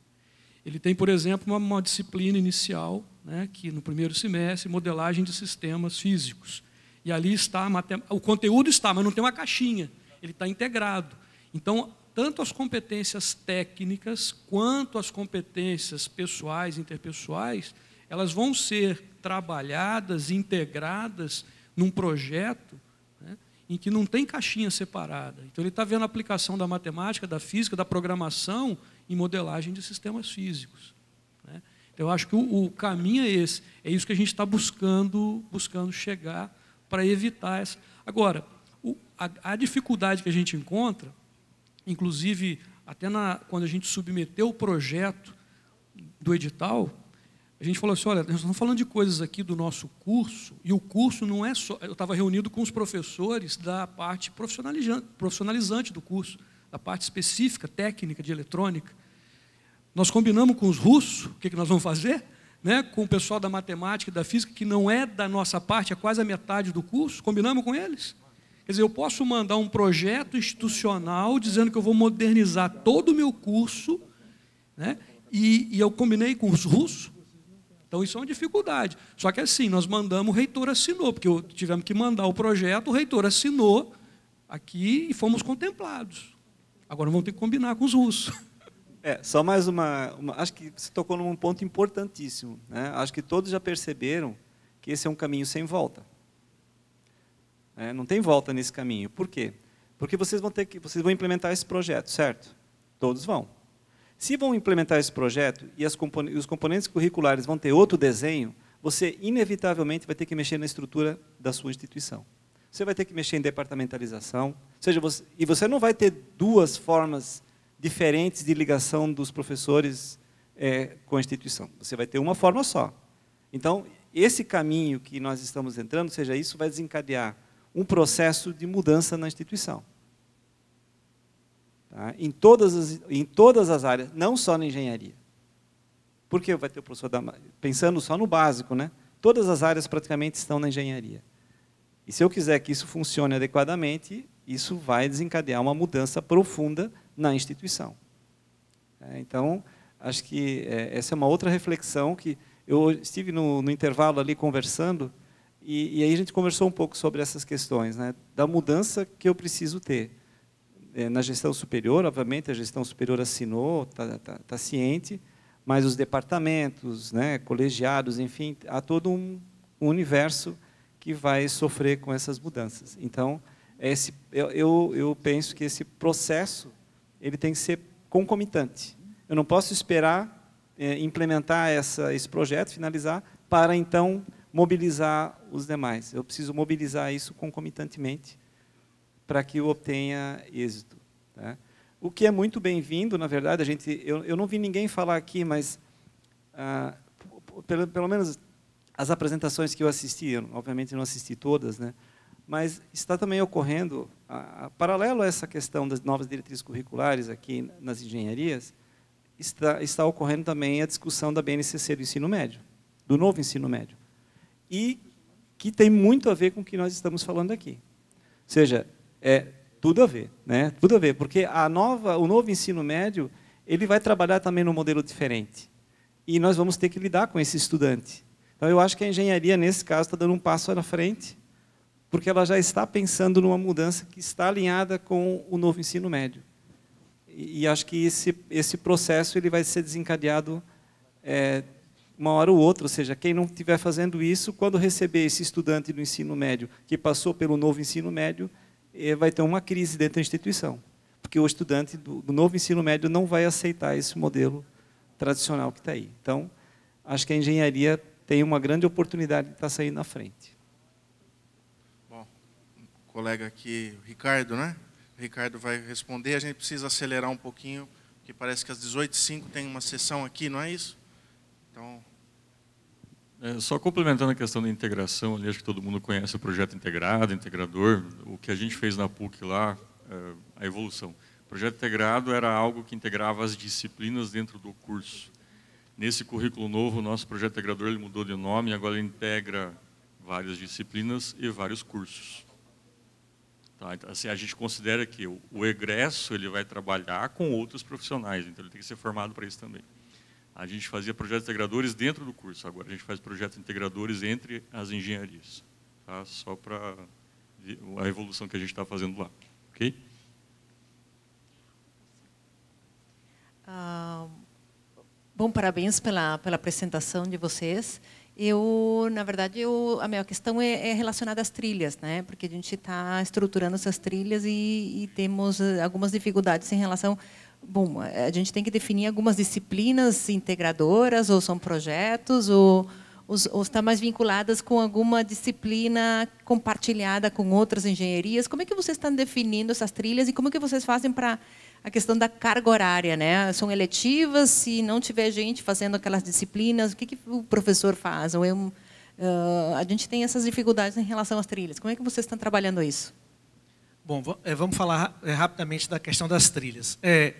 Ele tem, por exemplo, uma, uma disciplina inicial, né, que no primeiro semestre, modelagem de sistemas físicos. E ali está o conteúdo está, mas não tem uma caixinha. Ele está integrado. Então, tanto as competências técnicas quanto as competências pessoais, interpessoais, elas vão ser trabalhadas, integradas num projeto né, em que não tem caixinha separada. Então, ele está vendo a aplicação da matemática, da física, da programação em modelagem de sistemas físicos. Né? Então, eu acho que o, o, caminho é esse. É isso que a gente está buscando, buscando chegar para evitar essa. Agora, o, a, a, dificuldade que a gente encontra, inclusive até na, quando a gente submeteu o projeto do edital, a gente falou assim, olha, nós estamos falando de coisas aqui do nosso curso, e o curso não é só... Eu estava reunido com os professores da parte profissionalizante, profissionalizante do curso, da parte específica, técnica de eletrônica. Nós combinamos com os russos o que, que nós vamos fazer, né? com o pessoal da matemática e da física, que não é da nossa parte, é quase a metade do curso, combinamos com eles? Quer dizer, eu posso mandar um projeto institucional dizendo que eu vou modernizar todo o meu curso, né? e, e eu combinei com os russos. Então isso é uma dificuldade. Só que assim, nós mandamos, o reitor assinou, porque tivemos que mandar o projeto, o reitor assinou aqui e fomos contemplados. Agora vamos ter que combinar com os russos. É, só mais uma, uma, Acho que você tocou num ponto importantíssimo. Né? Acho que todos já perceberam que esse é um caminho sem volta. É, não tem volta nesse caminho. Por quê? Porque vocês vão ter que, vocês vão implementar esse projeto, certo? Todos vão. Se vão implementar esse projeto e os componentes curriculares vão ter outro desenho, você inevitavelmente vai ter que mexer na estrutura da sua instituição. Você vai ter que mexer em departamentalização, seja, você, e você não vai ter duas formas diferentes de ligação dos professores é, com a instituição. Você vai ter uma forma só. Então, esse caminho que nós estamos entrando, seja isso, vai desencadear um processo de mudança na instituição. Tá? Em, todas as, em todas as áreas, não só na engenharia. Porque vai ter o professor da, pensando só no básico, né? Todas as áreas praticamente estão na engenharia. E se eu quiser que isso funcione adequadamente, isso vai desencadear uma mudança profunda na instituição. É, então, acho que é, essa é uma outra reflexão que eu estive no, no intervalo ali conversando e, e, aí a gente conversou um pouco sobre essas questões, né, da mudança que eu preciso ter é, na gestão superior. Obviamente, a gestão superior assinou, está tá, tá ciente, mas os departamentos, né, colegiados, enfim, há todo um, universo que vai sofrer com essas mudanças. Então, esse, eu, eu penso que esse processo ele tem que ser concomitante. Eu não posso esperar é, implementar essa, esse projeto, finalizar, para então mobilizar os demais. Eu preciso mobilizar isso concomitantemente para que eu obtenha êxito. Tá? O que é muito bem-vindo, na verdade, a gente, eu, eu não vi ninguém falar aqui, mas ah, pelo, pelo menos as apresentações que eu assisti, eu, obviamente não assisti todas, né? mas está também ocorrendo, a, a, paralelo a essa questão das novas diretrizes curriculares aqui nas engenharias, está, está ocorrendo também a discussão da BNCC do ensino médio, do novo ensino médio, e que tem muito a ver com o que nós estamos falando aqui. Ou seja, é tudo a ver, né? Tudo a ver, porque a nova, o novo ensino médio ele vai trabalhar também num modelo diferente. E nós vamos ter que lidar com esse estudante. Então, eu acho que a engenharia, nesse caso, está dando um passo à frente porque ela já está pensando numa mudança que está alinhada com o novo ensino médio. E, acho que esse, esse processo ele vai ser desencadeado é, uma hora ou outra, ou seja, quem não estiver fazendo isso, quando receber esse estudante do ensino médio que passou pelo novo ensino médio, é, vai ter uma crise dentro da instituição, porque o estudante do, do novo ensino médio não vai aceitar esse modelo tradicional que está aí. Então, acho que a engenharia tem uma grande oportunidade de estar saindo na frente colega aqui, o Ricardo, né? O Ricardo vai responder. A gente precisa acelerar um pouquinho, porque parece que às 18h05 tem uma sessão aqui, não é isso? Então. É, só complementando a questão da integração, ali, acho que todo mundo conhece o projeto integrado, integrador. O que a gente fez na PUC lá, é, a evolução. O projeto integrado era algo que integrava as disciplinas dentro do curso. Nesse currículo novo, o nosso projeto integrador ele mudou de nome, agora integra várias disciplinas e vários cursos. Tá? Então, assim, a gente considera que o, o egresso ele vai trabalhar com outros profissionais, então ele tem que ser formado para isso também. A gente fazia projetos integradores dentro do curso, agora a gente faz projetos integradores entre as engenharias, tá? só para a evolução que a gente está fazendo lá. Ok? Ah, bom, parabéns pela, pela apresentação de vocês. Eu, na verdade, eu, a minha questão é, é, relacionada às trilhas, né? Porque a gente está estruturando essas trilhas e, e, temos eh, algumas dificuldades em relação. Bom, eh, a gente tem que definir algumas disciplinas integradoras, ou são projetos, ou, ou, está mais vinculadas com alguma disciplina compartilhada com outras engenharias. Como é que vocês estão definindo essas trilhas e como é que vocês fazem para a questão da carga horária, né? São eletivas, se não tiver gente fazendo aquelas disciplinas, o que, que o professor faz? eu, é uh, a gente tem essas dificuldades em relação às trilhas. Como é que vocês estão trabalhando isso? Bom, eh, vamos falar eh, rapidamente da questão das trilhas. É,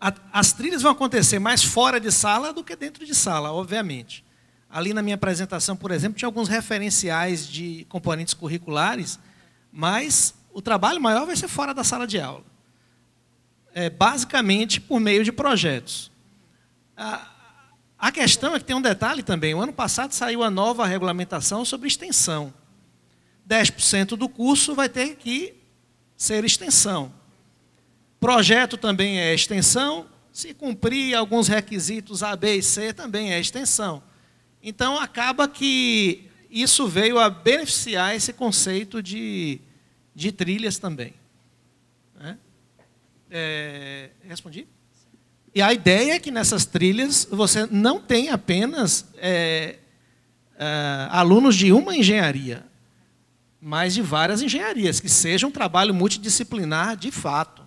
a, as trilhas vão acontecer mais fora de sala do que dentro de sala, obviamente. Ali na minha apresentação, por exemplo, tinha alguns referenciais de componentes curriculares, mas o trabalho maior vai ser fora da sala de aula é, basicamente por meio de projetos. A, a questão é que tem um detalhe também. O ano passado saiu a nova regulamentação sobre extensão. 10% do curso vai ter que ser extensão. Projeto também é extensão. Se cumprir alguns requisitos A, B e C, também é extensão. Então, acaba que isso veio a beneficiar esse conceito de, de trilhas também. É, respondi? E a ideia é que nessas trilhas você não tem apenas é, é, alunos de uma engenharia, mas de várias engenharias, que seja um trabalho multidisciplinar de fato.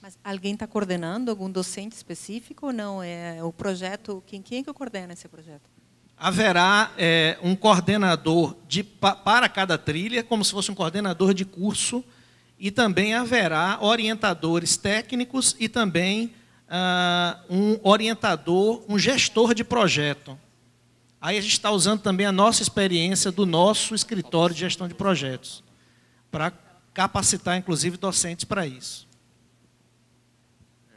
Mas alguém está coordenando algum docente específico ou não? É o projeto? Quem, quem é que coordena esse projeto? Haverá é, um coordenador de, para cada trilha, como se fosse um coordenador de curso e também haverá orientadores técnicos e também ah, um orientador, um gestor de projeto. Aí a gente está usando também a nossa experiência do nosso escritório de gestão de projetos, para capacitar, inclusive, docentes para isso.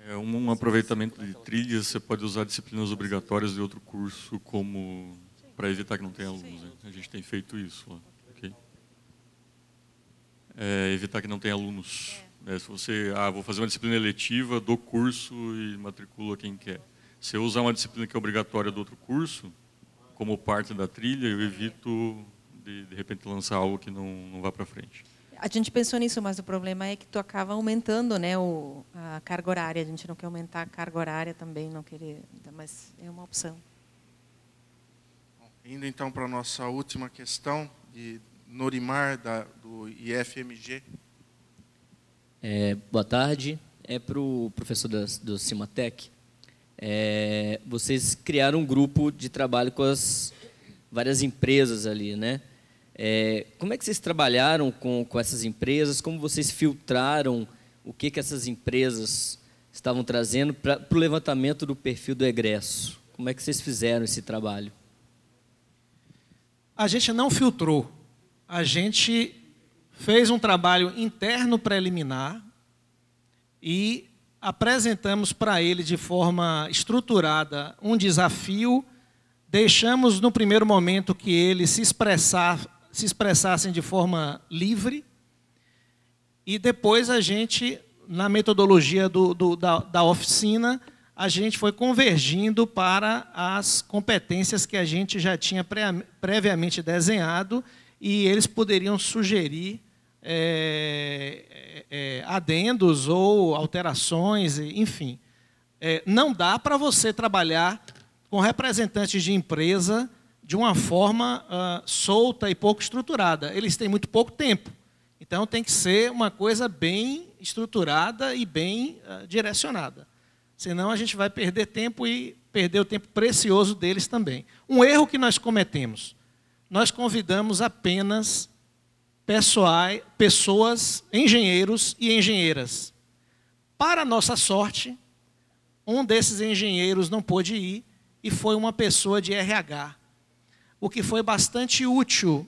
É um aproveitamento de trilhas, você pode usar disciplinas obrigatórias de outro curso como para evitar que não tenha alunos. Né? A gente tem feito isso lá é, evitar que não tenha alunos. É. se você, ah, vou fazer uma disciplina eletiva, do curso e matricula quem quer. Se eu usar uma disciplina que é obrigatória do outro curso, como parte da trilha, eu evito de, de repente lançar algo que não, não vá para frente. A gente pensou nisso, mas o problema é que tu acaba aumentando, né, o, a carga horária. A gente não quer aumentar a carga horária também, não querer, mas é uma opção. Indo então para a nossa última questão de Norimar, da, do IFMG. É, boa tarde. É para o professor da, do Cimatec. É, vocês criaram um grupo de trabalho com as várias empresas ali, né? É, como é que vocês trabalharam com, com essas empresas? Como vocês filtraram o que, que essas empresas estavam trazendo para o levantamento do perfil do egresso? Como é que vocês fizeram esse trabalho? A gente não filtrou a gente fez um trabalho interno preliminar e apresentamos para ele de forma estruturada um desafio. Deixamos no primeiro momento que ele se, expressar, se expressassem de forma livre. E depois a gente, na metodologia do, do, da, da oficina, a gente foi convergindo para as competências que a gente já tinha pre, previamente desenhado e eles poderiam sugerir é, é, é adendos ou alterações, enfim. É, não dá para você trabalhar com representantes de empresa de uma forma solta e pouco estruturada. Eles têm muito pouco tempo. Então tem que ser uma coisa bem estruturada e bem direcionada. Senão a gente vai perder tempo e perder o tempo precioso deles também. Um erro que nós cometemos nós convidamos apenas pessoais, pessoas, engenheiros e engenheiras. Para nossa sorte, um desses engenheiros não pôde ir e foi uma pessoa de RH, o que foi bastante útil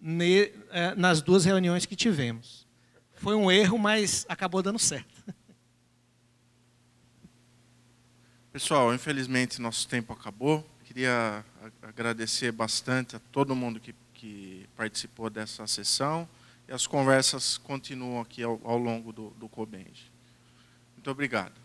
ne, eh, nas duas reuniões que tivemos. Foi um erro, mas acabou dando certo. Pessoal, infelizmente nosso tempo acabou queria agradecer bastante a todo mundo que, que participou dessa sessão e as conversas continuam aqui ao, ao longo do, do Muito obrigado.